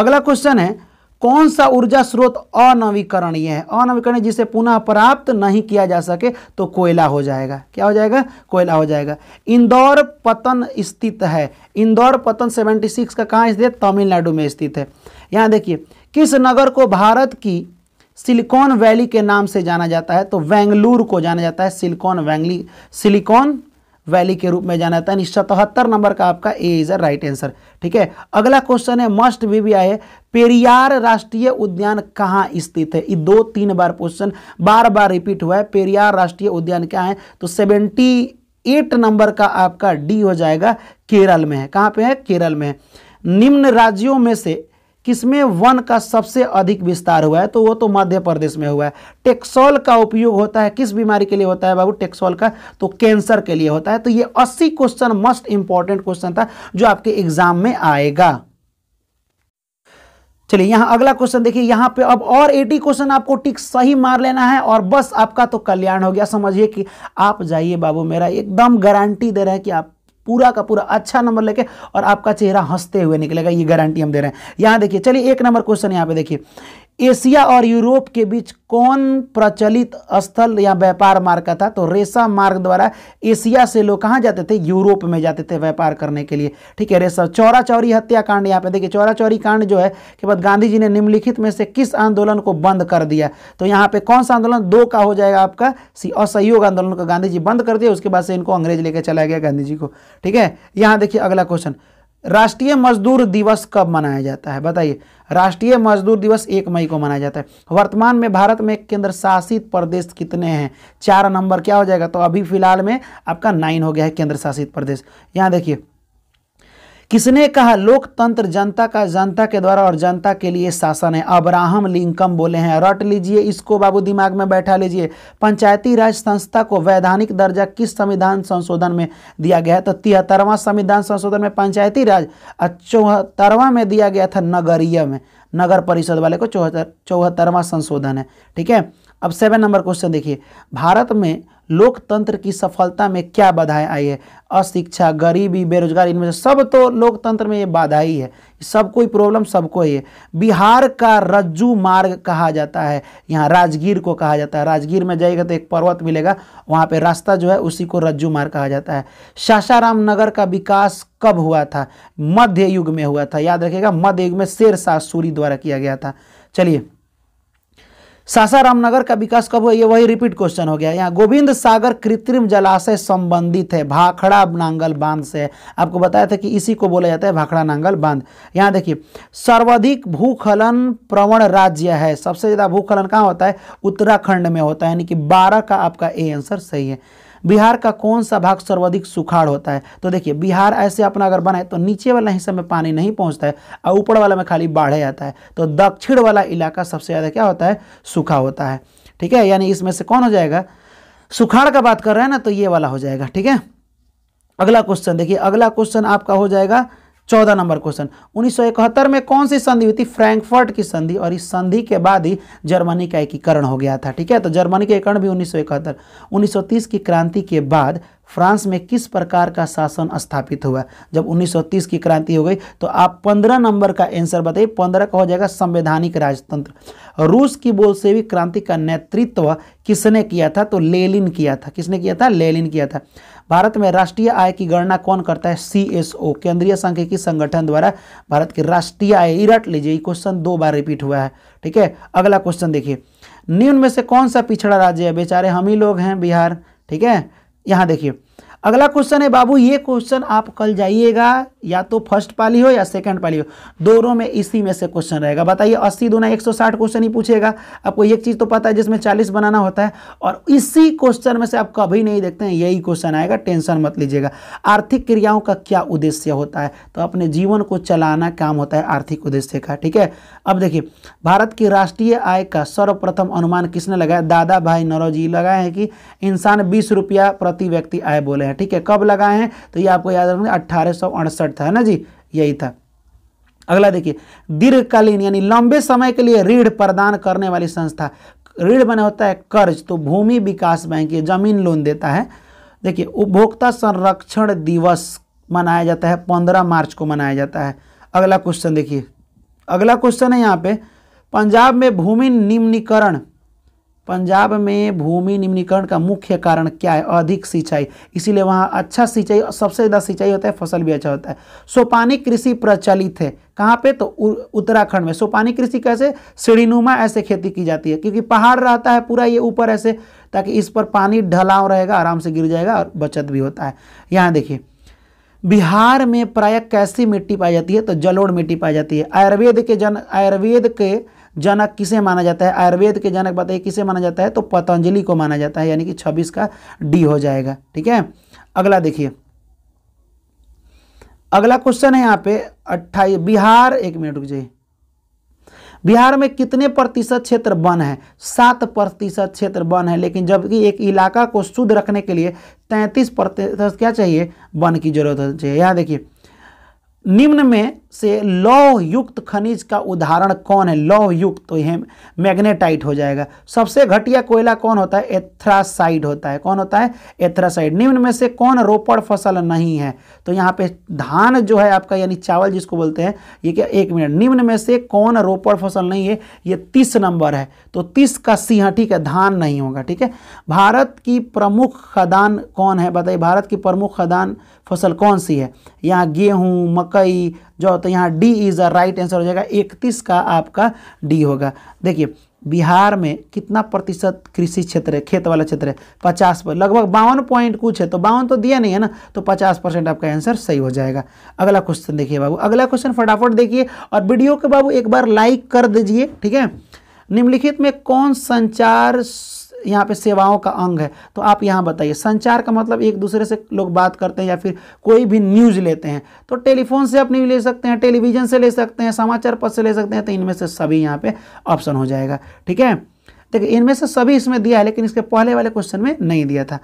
अगला क्वेश्चन है कौन सा ऊर्जा स्रोत अनवीकरणीय है अनवीकरणीय जिसे पुनः प्राप्त नहीं किया जा सके तो कोयला हो जाएगा क्या हो जाएगा कोयला हो जाएगा इंदौर पतन स्थित है इंदौर पतन 76 का कहाँ स्थित तमिलनाडु में स्थित है यहाँ देखिए किस नगर को भारत की सिलिकॉन वैली के नाम से जाना जाता है तो बेंगलुरु को जाना जाता है सिलिकॉन वैंगली सिलिकॉन वैली के रूप में जाना जाता है सतहत्तर नंबर का आपका A is a right answer ठीक है अगला क्वेश्चन है मस्ट भी भी आए पेरियार राष्ट्रीय उद्यान कहाँ स्थित है ये दो तीन बार क्वेश्चन बार बार रिपीट हुआ है पेरियार राष्ट्रीय उद्यान क्या है तो सेवेंटी एट नंबर का आपका डी हो जाएगा केरल में है कहाँ पे है केरल में है निम्न राज्यों में से किसमें वन का सबसे अधिक विस्तार हुआ है तो वो तो मध्य प्रदेश में हुआ है टेक्सोल का उपयोग होता है किस बीमारी के लिए होता है बाबू टेक्सोल का तो कैंसर के लिए होता है तो ये 80 क्वेश्चन मस्ट इंपॉर्टेंट क्वेश्चन था जो आपके एग्जाम में आएगा चलिए यहाँ अगला क्वेश्चन देखिए यहाँ पे अब और 80 क्वेश्चन आपको टिक सही मार लेना है और बस आपका तो कल्याण हो गया समझिए कि आप जाइए बाबू मेरा एकदम गारंटी दे रहे हैं कि आप पूरा का पूरा अच्छा नंबर लेके और आपका चेहरा हंसते हुए निकलेगा ये गारंटी हम दे रहे हैं यहां देखिए चलिए एक नंबर क्वेश्चन यहां पे देखिए एशिया और यूरोप के बीच कौन प्रचलित स्थल या व्यापार मार्ग का था तो रेशा मार्ग द्वारा एशिया से लोग कहाँ जाते थे यूरोप में जाते थे व्यापार करने के लिए ठीक है रेशा चौरा चौरी हत्याकांड यहाँ पे देखिए चौरा चौरी कांड जो है के बाद गांधी जी ने निम्नलिखित में से किस आंदोलन को बंद कर दिया तो यहाँ पे कौन सा आंदोलन दो का हो जाएगा आपका असहयोग आंदोलन को गांधी जी बंद कर दिया उसके बाद से इनको अंग्रेज लेकर चला गया गांधी जी को ठीक है यहाँ देखिए अगला क्वेश्चन राष्ट्रीय मजदूर दिवस कब मनाया जाता है बताइए राष्ट्रीय मजदूर दिवस एक मई को मनाया जाता है वर्तमान में भारत में केंद्र शासित प्रदेश कितने हैं चार नंबर क्या हो जाएगा तो अभी फिलहाल में आपका नाइन हो गया है केंद्र शासित प्रदेश यहाँ देखिए किसने कहा लोकतंत्र जनता का जनता के द्वारा और जनता के लिए शासन है अब्राहम लिंकम बोले हैं रट लीजिए इसको बाबू दिमाग में बैठा लीजिए पंचायती राज संस्था को वैधानिक दर्जा किस संविधान संशोधन में दिया गया है तो तिहत्तरवां संविधान संशोधन में पंचायती राज और चौहत्तरवां में दिया गया था नगरीय में नगर परिषद वाले को चौहत्तर चौहत्तरवां संशोधन है ठीक है अब सेवन नंबर क्वेश्चन देखिए भारत में लोकतंत्र की सफलता में क्या बाधाएं आई है अशिक्षा गरीबी बेरोजगारी इनमें से सब तो लोकतंत्र में ये बाधा ही है सब कोई प्रॉब्लम सबको ही है बिहार का रज्जू मार्ग कहा जाता है यहाँ राजगीर को कहा जाता है राजगीर में जाएगा तो एक पर्वत मिलेगा वहाँ पे रास्ता जो है उसी को रज्जू मार्ग कहा जाता है सासाराम नगर का विकास कब हुआ था मध्य युग में हुआ था याद रखेगा मध्य युग में शेरशाह सूरी द्वारा किया गया था चलिए सासाराम नगर का विकास कब हुआ ये वही रिपीट क्वेश्चन हो गया यहाँ गोविंद सागर कृत्रिम जलाशय संबंधित है भाखड़ा नांगल बांध से आपको बताया था कि इसी को बोला जाता है भाखड़ा नांगल बांध यहाँ देखिए सर्वाधिक भूखलन प्रवण राज्य है सबसे ज़्यादा भूखलन कहाँ होता है उत्तराखंड में होता है यानी कि बारह का आपका ए आंसर सही है बिहार का कौन सा भाग सर्वाधिक सुखाड़ होता है तो देखिए बिहार ऐसे अपना अगर बनाए तो नीचे वाला हिस्से में पानी नहीं पहुंचता है और ऊपर वाला में खाली बाढ़े आता है तो दक्षिण वाला इलाका सबसे ज़्यादा क्या होता है सूखा होता है ठीक है यानी इसमें से कौन हो जाएगा सुखाड़ का बात कर रहे हैं ना तो ये वाला हो जाएगा ठीक है अगला क्वेश्चन देखिए अगला क्वेश्चन आपका हो जाएगा चौदह नंबर क्वेश्चन इकहत्तर में कौन सी संधि हुई थी फ्रैंकफर्ट की संधि और इस संधि के बाद ही जर्मनी का एकीकरण हो गया था ठीक है तो जर्मनी का एकीकरण भी सौ तीस की क्रांति के बाद फ्रांस में किस प्रकार का शासन स्थापित हुआ जब 1930 की क्रांति हो गई तो आप 15 नंबर का आंसर बताइए 15 का हो जाएगा संवैधानिक राजतंत्र रूस की बोलसेवी क्रांति का नेतृत्व किसने किया था तो लेलिन किया था किसने किया था लेलिन किया था भारत में राष्ट्रीय आय की गणना कौन करता है सी केंद्रीय सांख्यिकी संगठन द्वारा भारत की राष्ट्रीय आय रट लीजिए क्वेश्चन दो बार रिपीट हुआ है ठीक है अगला क्वेश्चन देखिए निम्न में से कौन सा पिछड़ा राज्य है बेचारे हम ही लोग हैं बिहार ठीक है यहाँ देखिए अगला क्वेश्चन है बाबू ये क्वेश्चन आप कल जाइएगा या तो फर्स्ट पाली हो या सेकंड पाली हो दोनों में इसी में से क्वेश्चन रहेगा बताइए अस्सी दूना एक क्वेश्चन ही पूछेगा आपको एक चीज़ तो पता है जिसमें चालीस बनाना होता है और इसी क्वेश्चन में से आप कभी नहीं देखते हैं यही क्वेश्चन आएगा टेंशन मत लीजिएगा आर्थिक क्रियाओं का क्या उद्देश्य होता है तो अपने जीवन को चलाना काम होता है आर्थिक उद्देश्य का ठीक है अब देखिए भारत की राष्ट्रीय आय का सर्वप्रथम अनुमान किसने लगाया दादा भाई नरोजी लगाए हैं कि इंसान बीस रुपया प्रति व्यक्ति आय बोले हैं ठीक है कब लगाए हैं तो ये आपको याद रखना अट्ठारह पॉइंट था है ना जी यही था अगला देखिए दीर्घकालीन यानी लंबे समय के लिए ऋण प्रदान करने वाली संस्था ऋण बने होता है कर्ज तो भूमि विकास बैंक ये जमीन लोन देता है देखिए उपभोक्ता संरक्षण दिवस मनाया जाता है पंद्रह मार्च को मनाया जाता है अगला क्वेश्चन देखिए अगला क्वेश्चन है यहाँ पे पंजाब में भूमि निम्नीकरण पंजाब में भूमि निम्नीकरण का मुख्य कारण क्या है अधिक सिंचाई इसीलिए वहाँ अच्छा सिंचाई सबसे ज़्यादा सिंचाई होता है फसल भी अच्छा होता है सोपानी कृषि प्रचलित है कहाँ पे तो उत्तराखंड में सोपानी कृषि कैसे सीढ़ीनुमा ऐसे खेती की जाती है क्योंकि पहाड़ रहता है पूरा ये ऊपर ऐसे ताकि इस पर पानी ढलाव रहेगा आराम से गिर जाएगा और बचत भी होता है यहाँ देखिए बिहार में प्राय कैसी मिट्टी पाई जाती है तो जलोड़ मिट्टी पाई जाती है आयुर्वेद के जन आयुर्वेद के जनक किसे माना जाता है आयुर्वेद के जनक बताइए किसे माना जाता है तो पतंजलि को माना जाता है यानी कि छब्बीस का डी हो जाएगा ठीक है अगला देखिए अगला क्वेश्चन है यहाँ पे अट्ठाईस बिहार एक मिनट रुक जाइए बिहार में कितने प्रतिशत क्षेत्र वन है सात प्रतिशत क्षेत्र वन है लेकिन जबकि एक इलाका को शुद्ध रखने के लिए तैंतीस प्रतिशत क्या चाहिए वन की जरूरत चाहिए यहाँ देखिए निम्न में से लौह युक्त खनिज का उदाहरण कौन है लौह युक्त तो यह मैग्नेटाइट हो जाएगा सबसे घटिया कोयला कौन होता है एथ्रासाइड होता है कौन होता है एथ्रासाइड निम्न में से कौन रोपड़ फसल नहीं है तो यहाँ पे धान जो है आपका यानी चावल जिसको बोलते हैं ये क्या एक मिनट निम्न में से कौन रोपड़ फसल नहीं है ये तीस नंबर है तो तीस का सिंह हाँ, ठीक है धान नहीं होगा ठीक है भारत की प्रमुख खदान कौन है बताइए भारत की प्रमुख खदान फसल कौन सी है यहाँ गेहूँ मकई जो तो यहाँ D is the right answer हो जाएगा इकतीस का आपका डी होगा देखिए बिहार में कितना प्रतिशत कृषि क्षेत्र है खेत वाला क्षेत्र है पचास पर लगभग बावन पॉइंट कुछ है तो बावन तो दिया नहीं है ना तो पचास परसेंट आपका आंसर सही हो जाएगा अगला क्वेश्चन देखिए बाबू अगला क्वेश्चन फटाफट देखिए और वीडियो के बाबू एक बार लाइक कर दीजिए ठीक है निम्नलिखित में कौन संचार यहाँ पे सेवाओं का अंग है तो आप यहाँ बताइए संचार का मतलब एक दूसरे से लोग बात करते हैं या फिर कोई भी न्यूज़ लेते हैं तो टेलीफोन से अपनी ले सकते हैं टेलीविज़न से ले सकते हैं समाचार पत्र से ले सकते हैं तो इनमें से सभी यहाँ पे ऑप्शन हो जाएगा ठीक है देखिए इनमें से सभी इसमें दिया है लेकिन इसके पहले वाले क्वेश्चन में नहीं दिया था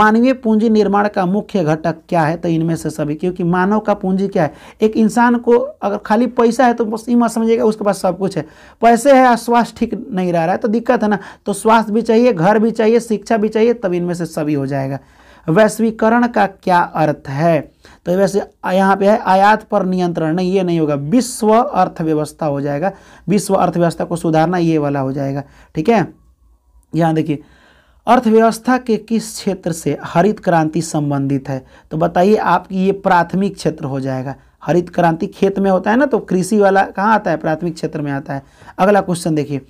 मानवीय पूंजी निर्माण का मुख्य घटक क्या है तो इनमें से सभी क्योंकि मानव का पूंजी क्या है एक इंसान को अगर खाली पैसा है तो बस ये मत समझिएगा उसके पास सब कुछ है पैसे है और स्वास्थ्य ठीक नहीं रह रहा है तो दिक्कत है ना तो स्वास्थ्य भी चाहिए घर भी चाहिए शिक्षा भी चाहिए तब इनमें से सभी हो जाएगा वैश्वीकरण का क्या अर्थ है तो वैसे यहाँ पे है आयात पर नियंत्रण नहीं ये नहीं होगा विश्व अर्थव्यवस्था हो जाएगा विश्व अर्थव्यवस्था को सुधारना ये वाला हो जाएगा ठीक है यहाँ देखिए अर्थव्यवस्था के किस क्षेत्र से हरित क्रांति संबंधित है तो बताइए आपकी ये प्राथमिक क्षेत्र हो जाएगा हरित क्रांति खेत में होता है ना तो कृषि वाला कहाँ आता है प्राथमिक क्षेत्र में आता है अगला क्वेश्चन देखिए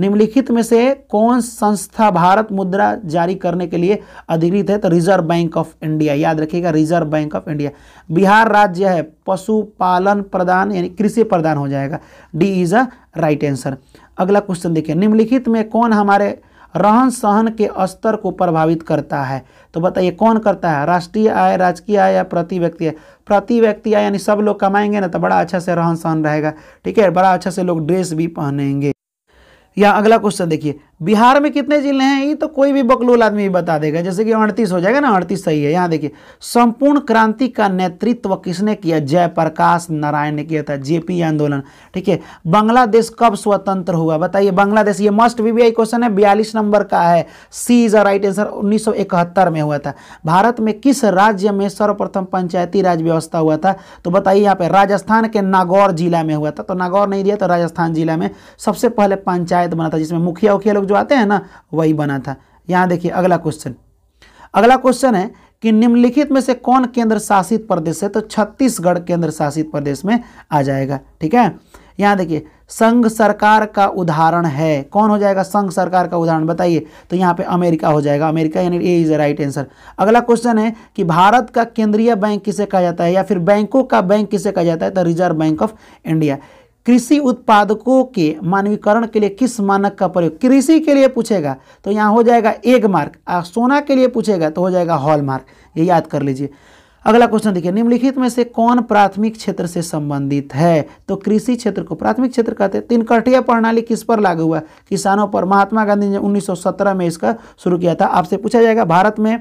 निम्नलिखित में से कौन संस्था भारत मुद्रा जारी करने के लिए अधिकृत है तो रिजर्व बैंक ऑफ इंडिया याद रखिएगा reserve bank of India Bihar राज्य है पशुपालन प्रदान यानी कृषि प्रदान हो जाएगा D is a right answer अगला क्वेश्चन देखिए निम्नलिखित में कौन हमारे रहन सहन के स्तर को प्रभावित करता है तो बताइए कौन करता है राष्ट्रीय आय राजकीय आय या प्रति व्यक्ति आय प्रति व्यक्ति आय यानी सब लोग कमाएंगे ना तो बड़ा अच्छा से रहन सहन रहेगा ठीक है बड़ा अच्छा से लोग ड्रेस भी पहनेंगे या अगला क्वेश्चन देखिए बिहार में कितने जिले हैं ये तो कोई भी बकलोल आदमी बता देगा जैसे कि अड़तीस हो जाएगा ना अड़तीस सही है यहाँ देखिए संपूर्ण क्रांति का नेतृत्व किसने किया जयप्रकाश नारायण ने किया था जेपी आंदोलन ठीक है बांग्लादेश कब स्वतंत्र हुआ बताइए बांग्लादेश ये मस्ट वीबीआई क्वेश्चन है बयालीस नंबर का है C is a right answer उन्नीस में हुआ था भारत में किस राज्य में सर्वप्रथम पंचायती राज व्यवस्था हुआ था तो बताइए यहाँ पे राजस्थान के नागौर जिला में हुआ था तो नागौर नहीं दिया तो राजस्थान जिला में सबसे पहले पंचायत बना था जिसमें मुखिया उखिया पुस्तक जो आते हैं ना वही बना था यहाँ देखिए अगला क्वेश्चन अगला क्वेश्चन है कि निम्नलिखित में से कौन केंद्र शासित प्रदेश है तो छत्तीसगढ़ केंद्र शासित प्रदेश में आ जाएगा ठीक है यहाँ देखिए संघ सरकार का उदाहरण है कौन हो जाएगा संघ सरकार का उदाहरण बताइए तो यहाँ पे अमेरिका हो जाएगा अमेरिका यानी ए इज राइट आंसर अगला क्वेश्चन है कि भारत का केंद्रीय बैंक किसे कहा जाता है या फिर बैंकों का बैंक किसे कहा जाता है तो रिजर्व बैंक ऑफ इंडिया कृषि उत्पादकों के मानवीकरण के लिए किस मानक का प्रयोग कृषि के लिए पूछेगा तो यहाँ हो जाएगा एग मार्क और सोना के लिए पूछेगा तो हो जाएगा हॉल मार्क ये याद कर लीजिए अगला क्वेश्चन देखिए निम्नलिखित में से कौन प्राथमिक क्षेत्र से संबंधित है तो कृषि क्षेत्र को प्राथमिक क्षेत्र कहते हैं तीन कटिया प्रणाली किस पर लागू हुआ किसानों पर महात्मा गांधी ने उन्नीस में इसका शुरू किया था आपसे पूछा जाएगा भारत में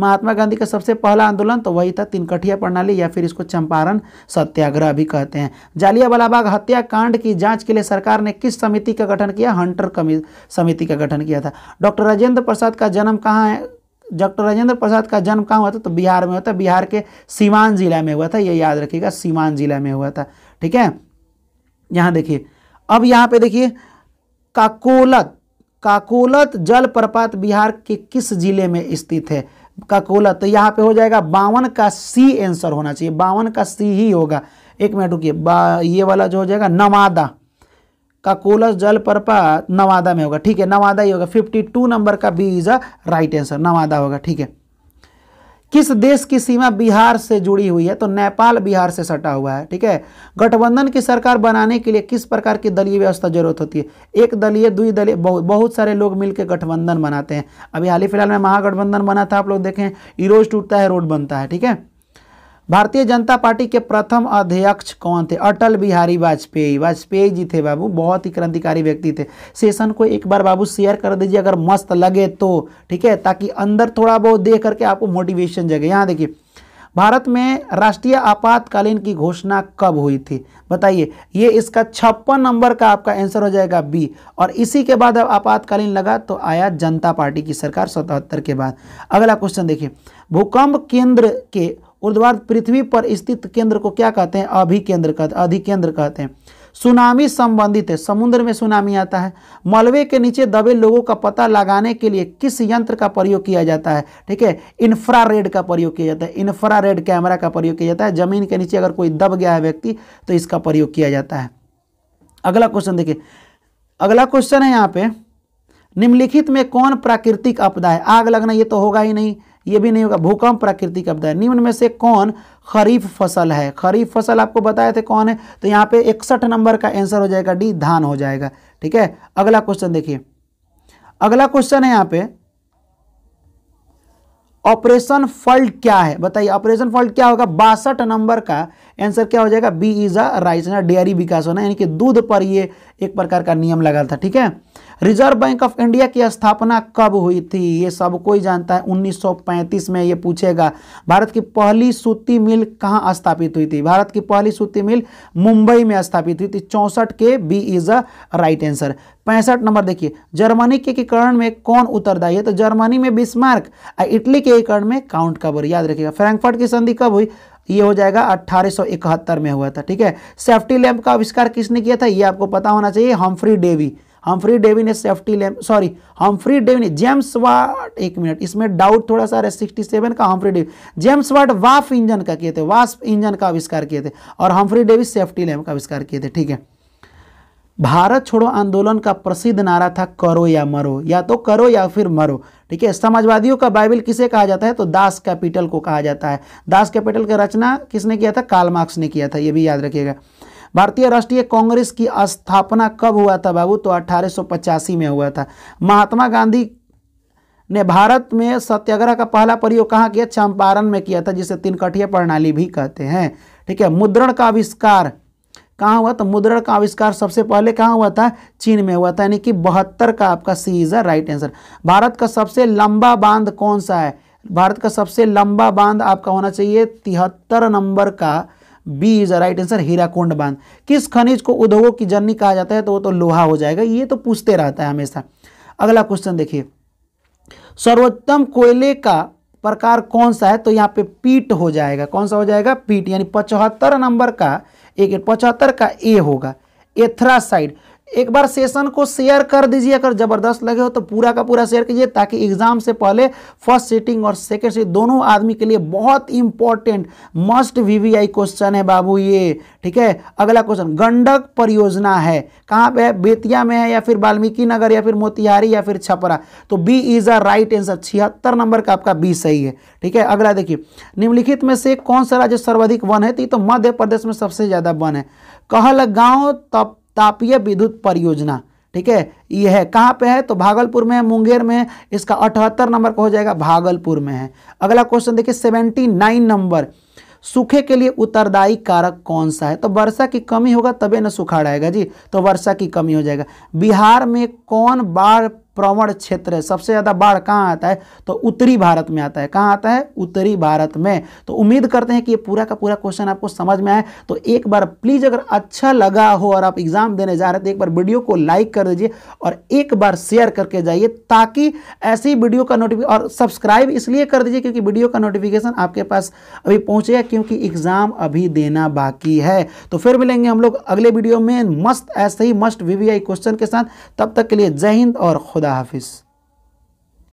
महात्मा गांधी का सबसे पहला आंदोलन तो वही था तीनकठिया प्रणाली या फिर इसको चंपारण सत्याग्रह भी कहते हैं जालियावाला बाग हत्याकांड की जांच के लिए सरकार ने किस समिति का गठन किया हंटर समिति का गठन किया था डॉक्टर राजेंद्र प्रसाद का जन्म कहाँ है डॉक्टर राजेंद्र प्रसाद का जन्म कहाँ हुआ था तो बिहार में होता बिहार के सीवान जिला में हुआ था ये याद रखिएगा सीवान जिला में हुआ था ठीक है यहाँ देखिए अब यहाँ पे देखिए काकोलत काकोलत जलप्रपात बिहार के किस जिले में स्थित है का कोला तो यहाँ पे हो जाएगा बावन का सी आंसर होना चाहिए बावन का सी ही होगा एक मिनट रुकिए ये वाला जो हो जाएगा नवादा का कोलस जल प्रपात नवादा में होगा ठीक है नवादा ही होगा 52 नंबर का B is a right answer Nawada होगा ठीक है किस देश की सीमा बिहार से जुड़ी हुई है तो नेपाल बिहार से सटा हुआ है ठीक है गठबंधन की सरकार बनाने के लिए किस प्रकार की दलीय व्यवस्था जरूरत होती है एक दलीय दुई दलीय बहुत बहुत सारे लोग मिलकर गठबंधन बनाते हैं अभी हाल ही फिलहाल में महागठबंधन बना था आप लोग देखें ईरोज टूटता है रोड बनता है ठीक है भारतीय जनता पार्टी के प्रथम अध्यक्ष कौन थे अटल बिहारी वाजपेयी वाजपेयी जी थे बाबू बहुत ही क्रांतिकारी व्यक्ति थे सेशन को एक बार बाबू शेयर कर दीजिए अगर मस्त लगे तो ठीक है ताकि अंदर थोड़ा बहुत देख करके आपको मोटिवेशन जगे यहाँ देखिए भारत में राष्ट्रीय आपातकालीन की घोषणा कब हुई थी बताइए ये इसका छप्पन नंबर का आपका आंसर हो जाएगा बी और इसी के बाद अब आपातकालीन लगा तो आया जनता पार्टी की सरकार सतहत्तर के बाद अगला क्वेश्चन देखिए भूकंप केंद्र के ऊर्ध्वार पृथ्वी पर स्थित केंद्र को क्या कहते हैं अभिकेंद्र कहते हैं अधिकेंद्र कहते हैं सुनामी संबंधित है समुद्र में सुनामी आता है मलबे के नीचे दबे लोगों का पता लगाने के लिए किस यंत्र का प्रयोग किया जाता है ठीक है इन्फ्रारेड का प्रयोग किया जाता है इन्फ्रारेड कैमरा का प्रयोग किया जाता है जमीन के नीचे अगर कोई दब गया है व्यक्ति तो इसका प्रयोग किया जाता है अगला क्वेश्चन देखिए अगला क्वेश्चन है यहाँ पे निम्नलिखित में कौन प्राकृतिक आपदा है आग लगना ये तो होगा ही नहीं ये भी नहीं होगा भूकंप प्राकृतिक आपदा निम्न में से कौन खरीफ फसल है खरीफ फसल आपको बताए थे कौन है तो यहाँ पे इकसठ नंबर का आंसर हो जाएगा डी धान हो जाएगा ठीक है अगला क्वेश्चन देखिए अगला क्वेश्चन है यहाँ पे ऑपरेशन फॉल्ट क्या है बताइए ऑपरेशन फॉल्ट क्या होगा बासठ नंबर का आंसर क्या हो जाएगा B is a rice dairy विकास होना यानी कि दूध पर ये एक प्रकार का नियम लगा था ठीक है रिजर्व बैंक ऑफ इंडिया की स्थापना कब हुई थी ये सब कोई जानता है 1935 में ये पूछेगा भारत की पहली सूती मिल कहाँ स्थापित हुई थी भारत की पहली सूती मिल मुंबई में स्थापित हुई थी चौंसठ के B is a right answer पैंसठ नंबर देखिए जर्मनी के एकीकरण में कौन उत्तरदायी है तो जर्मनी में बिस्मार्क इटली के एकीकरण में काउंट कबर याद रखिएगा फ्रैंकफर्ट की संधि कब हुई ये हो जाएगा 1871 में हुआ था ठीक है सेफ्टी लैम्प का आविष्कार किसने किया था ये आपको पता होना चाहिए हम्फ्री डेवी हम्फ्री ने सेफ्टी लैम सॉरी हम्फ्री ने जेम्स वाट एक मिनट इसमें डाउट थोड़ा सा सिक्सटी सेवन का हम्फ्री डेवी जेम्स वाट वाफ इंजन का किए थे वाफ इंजन का आविष्कार किए थे और हम्फ्री डेवी सेफ्टी लैम का आविष्कार किए थे ठीक है भारत छोड़ो आंदोलन का प्रसिद्ध नारा था करो या मरो या तो करो या फिर मरो ठीक है समाजवादियों का बाइबल किसे कहा जाता है तो दास कैपिटल को कहा जाता है दास कैपिटल की रचना किसने किया था कार्ल मार्क्स ने किया था ये भी याद रखिएगा भारतीय राष्ट्रीय कांग्रेस की स्थापना कब हुआ था बाबू तो अट्ठारह में हुआ था महात्मा गांधी ने भारत में सत्याग्रह का पहला प्रयोग कहाँ किया चंपारण में किया था जिसे कठिया प्रणाली भी कहते हैं ठीक है मुद्रण का आविष्कार कहाँ हुआ तो मुद्रण का आविष्कार सबसे पहले कहाँ हुआ था चीन में हुआ था यानी कि बहत्तर का आपका C is a right answer Bharat का सबसे लंबा बांध कौन सा है भारत का सबसे लंबा बांध आपका होना चाहिए तिहत्तर नंबर का B is right answer Hirakud बांध किस खनिज को उद्योगों की जननी कहा जाता है तो वो तो लोहा हो जाएगा ये तो पूछते रहता है हमेशा अगला क्वेश्चन देखिए सर्वोत्तम कोयले का प्रकार कौन सा है तो यहाँ पे पीट हो जाएगा कौन सा हो जाएगा पीट यानी पचहत्तर नंबर का एक पचहत्तर का ए होगा एथ्रासाइड एक बार सेशन को शेयर कर दीजिए अगर ज़बरदस्त लगे हो तो पूरा का पूरा शेयर कीजिए ताकि एग्जाम से पहले फर्स्ट सीटिंग और सेकेंड सीटिंग दोनों आदमी के लिए बहुत इंपॉर्टेंट मस्ट वीवीआई क्वेश्चन है बाबू ये ठीक है अगला क्वेश्चन गंडक परियोजना है कहाँ पे है बेतिया में है या फिर वाल्मीकि नगर या फिर मोतिहारी या फिर छपरा तो B is a right answer छिहत्तर नंबर का आपका बी सही है ठीक है अगला देखिए निम्नलिखित में से कौन सा राज्य सर्वाधिक वन है तो, तो मध्य प्रदेश में सबसे ज़्यादा वन है गांव तप तापीय विद्युत परियोजना ठीक है यह है कहाँ पे है तो भागलपुर में है मुंगेर में है इसका अठहत्तर नंबर का हो जाएगा भागलपुर में है अगला क्वेश्चन देखिए सेवेंटी नाइन नंबर सूखे के लिए उत्तरदायी कारक कौन सा है तो वर्षा की कमी होगा तबे ना सुखाड़ रहेगा जी तो वर्षा की कमी हो जाएगा बिहार में कौन बाढ़ प्रवण क्षेत्र है सबसे ज़्यादा बाढ़ कहाँ आता है तो उत्तरी भारत में आता है कहाँ आता है उत्तरी भारत में तो उम्मीद करते हैं कि ये पूरा का पूरा क्वेश्चन आपको समझ में आए तो एक बार प्लीज़ अगर अच्छा लगा हो और आप एग्ज़ाम देने जा रहे हैं तो एक बार वीडियो को लाइक कर दीजिए और एक बार शेयर करके जाइए ताकि ऐसी वीडियो का नोटिफिकेशन और सब्सक्राइब इसलिए कर दीजिए क्योंकि वीडियो का नोटिफिकेशन आपके पास अभी पहुंचेगा क्योंकि एग्ज़ाम अभी देना बाकी है तो फिर मिलेंगे हम लोग अगले वीडियो में मस्त ऐसे ही मस्ट वीवीआई क्वेश्चन के साथ तब तक के लिए जय हिंद और खुदा खुदा हाफिज़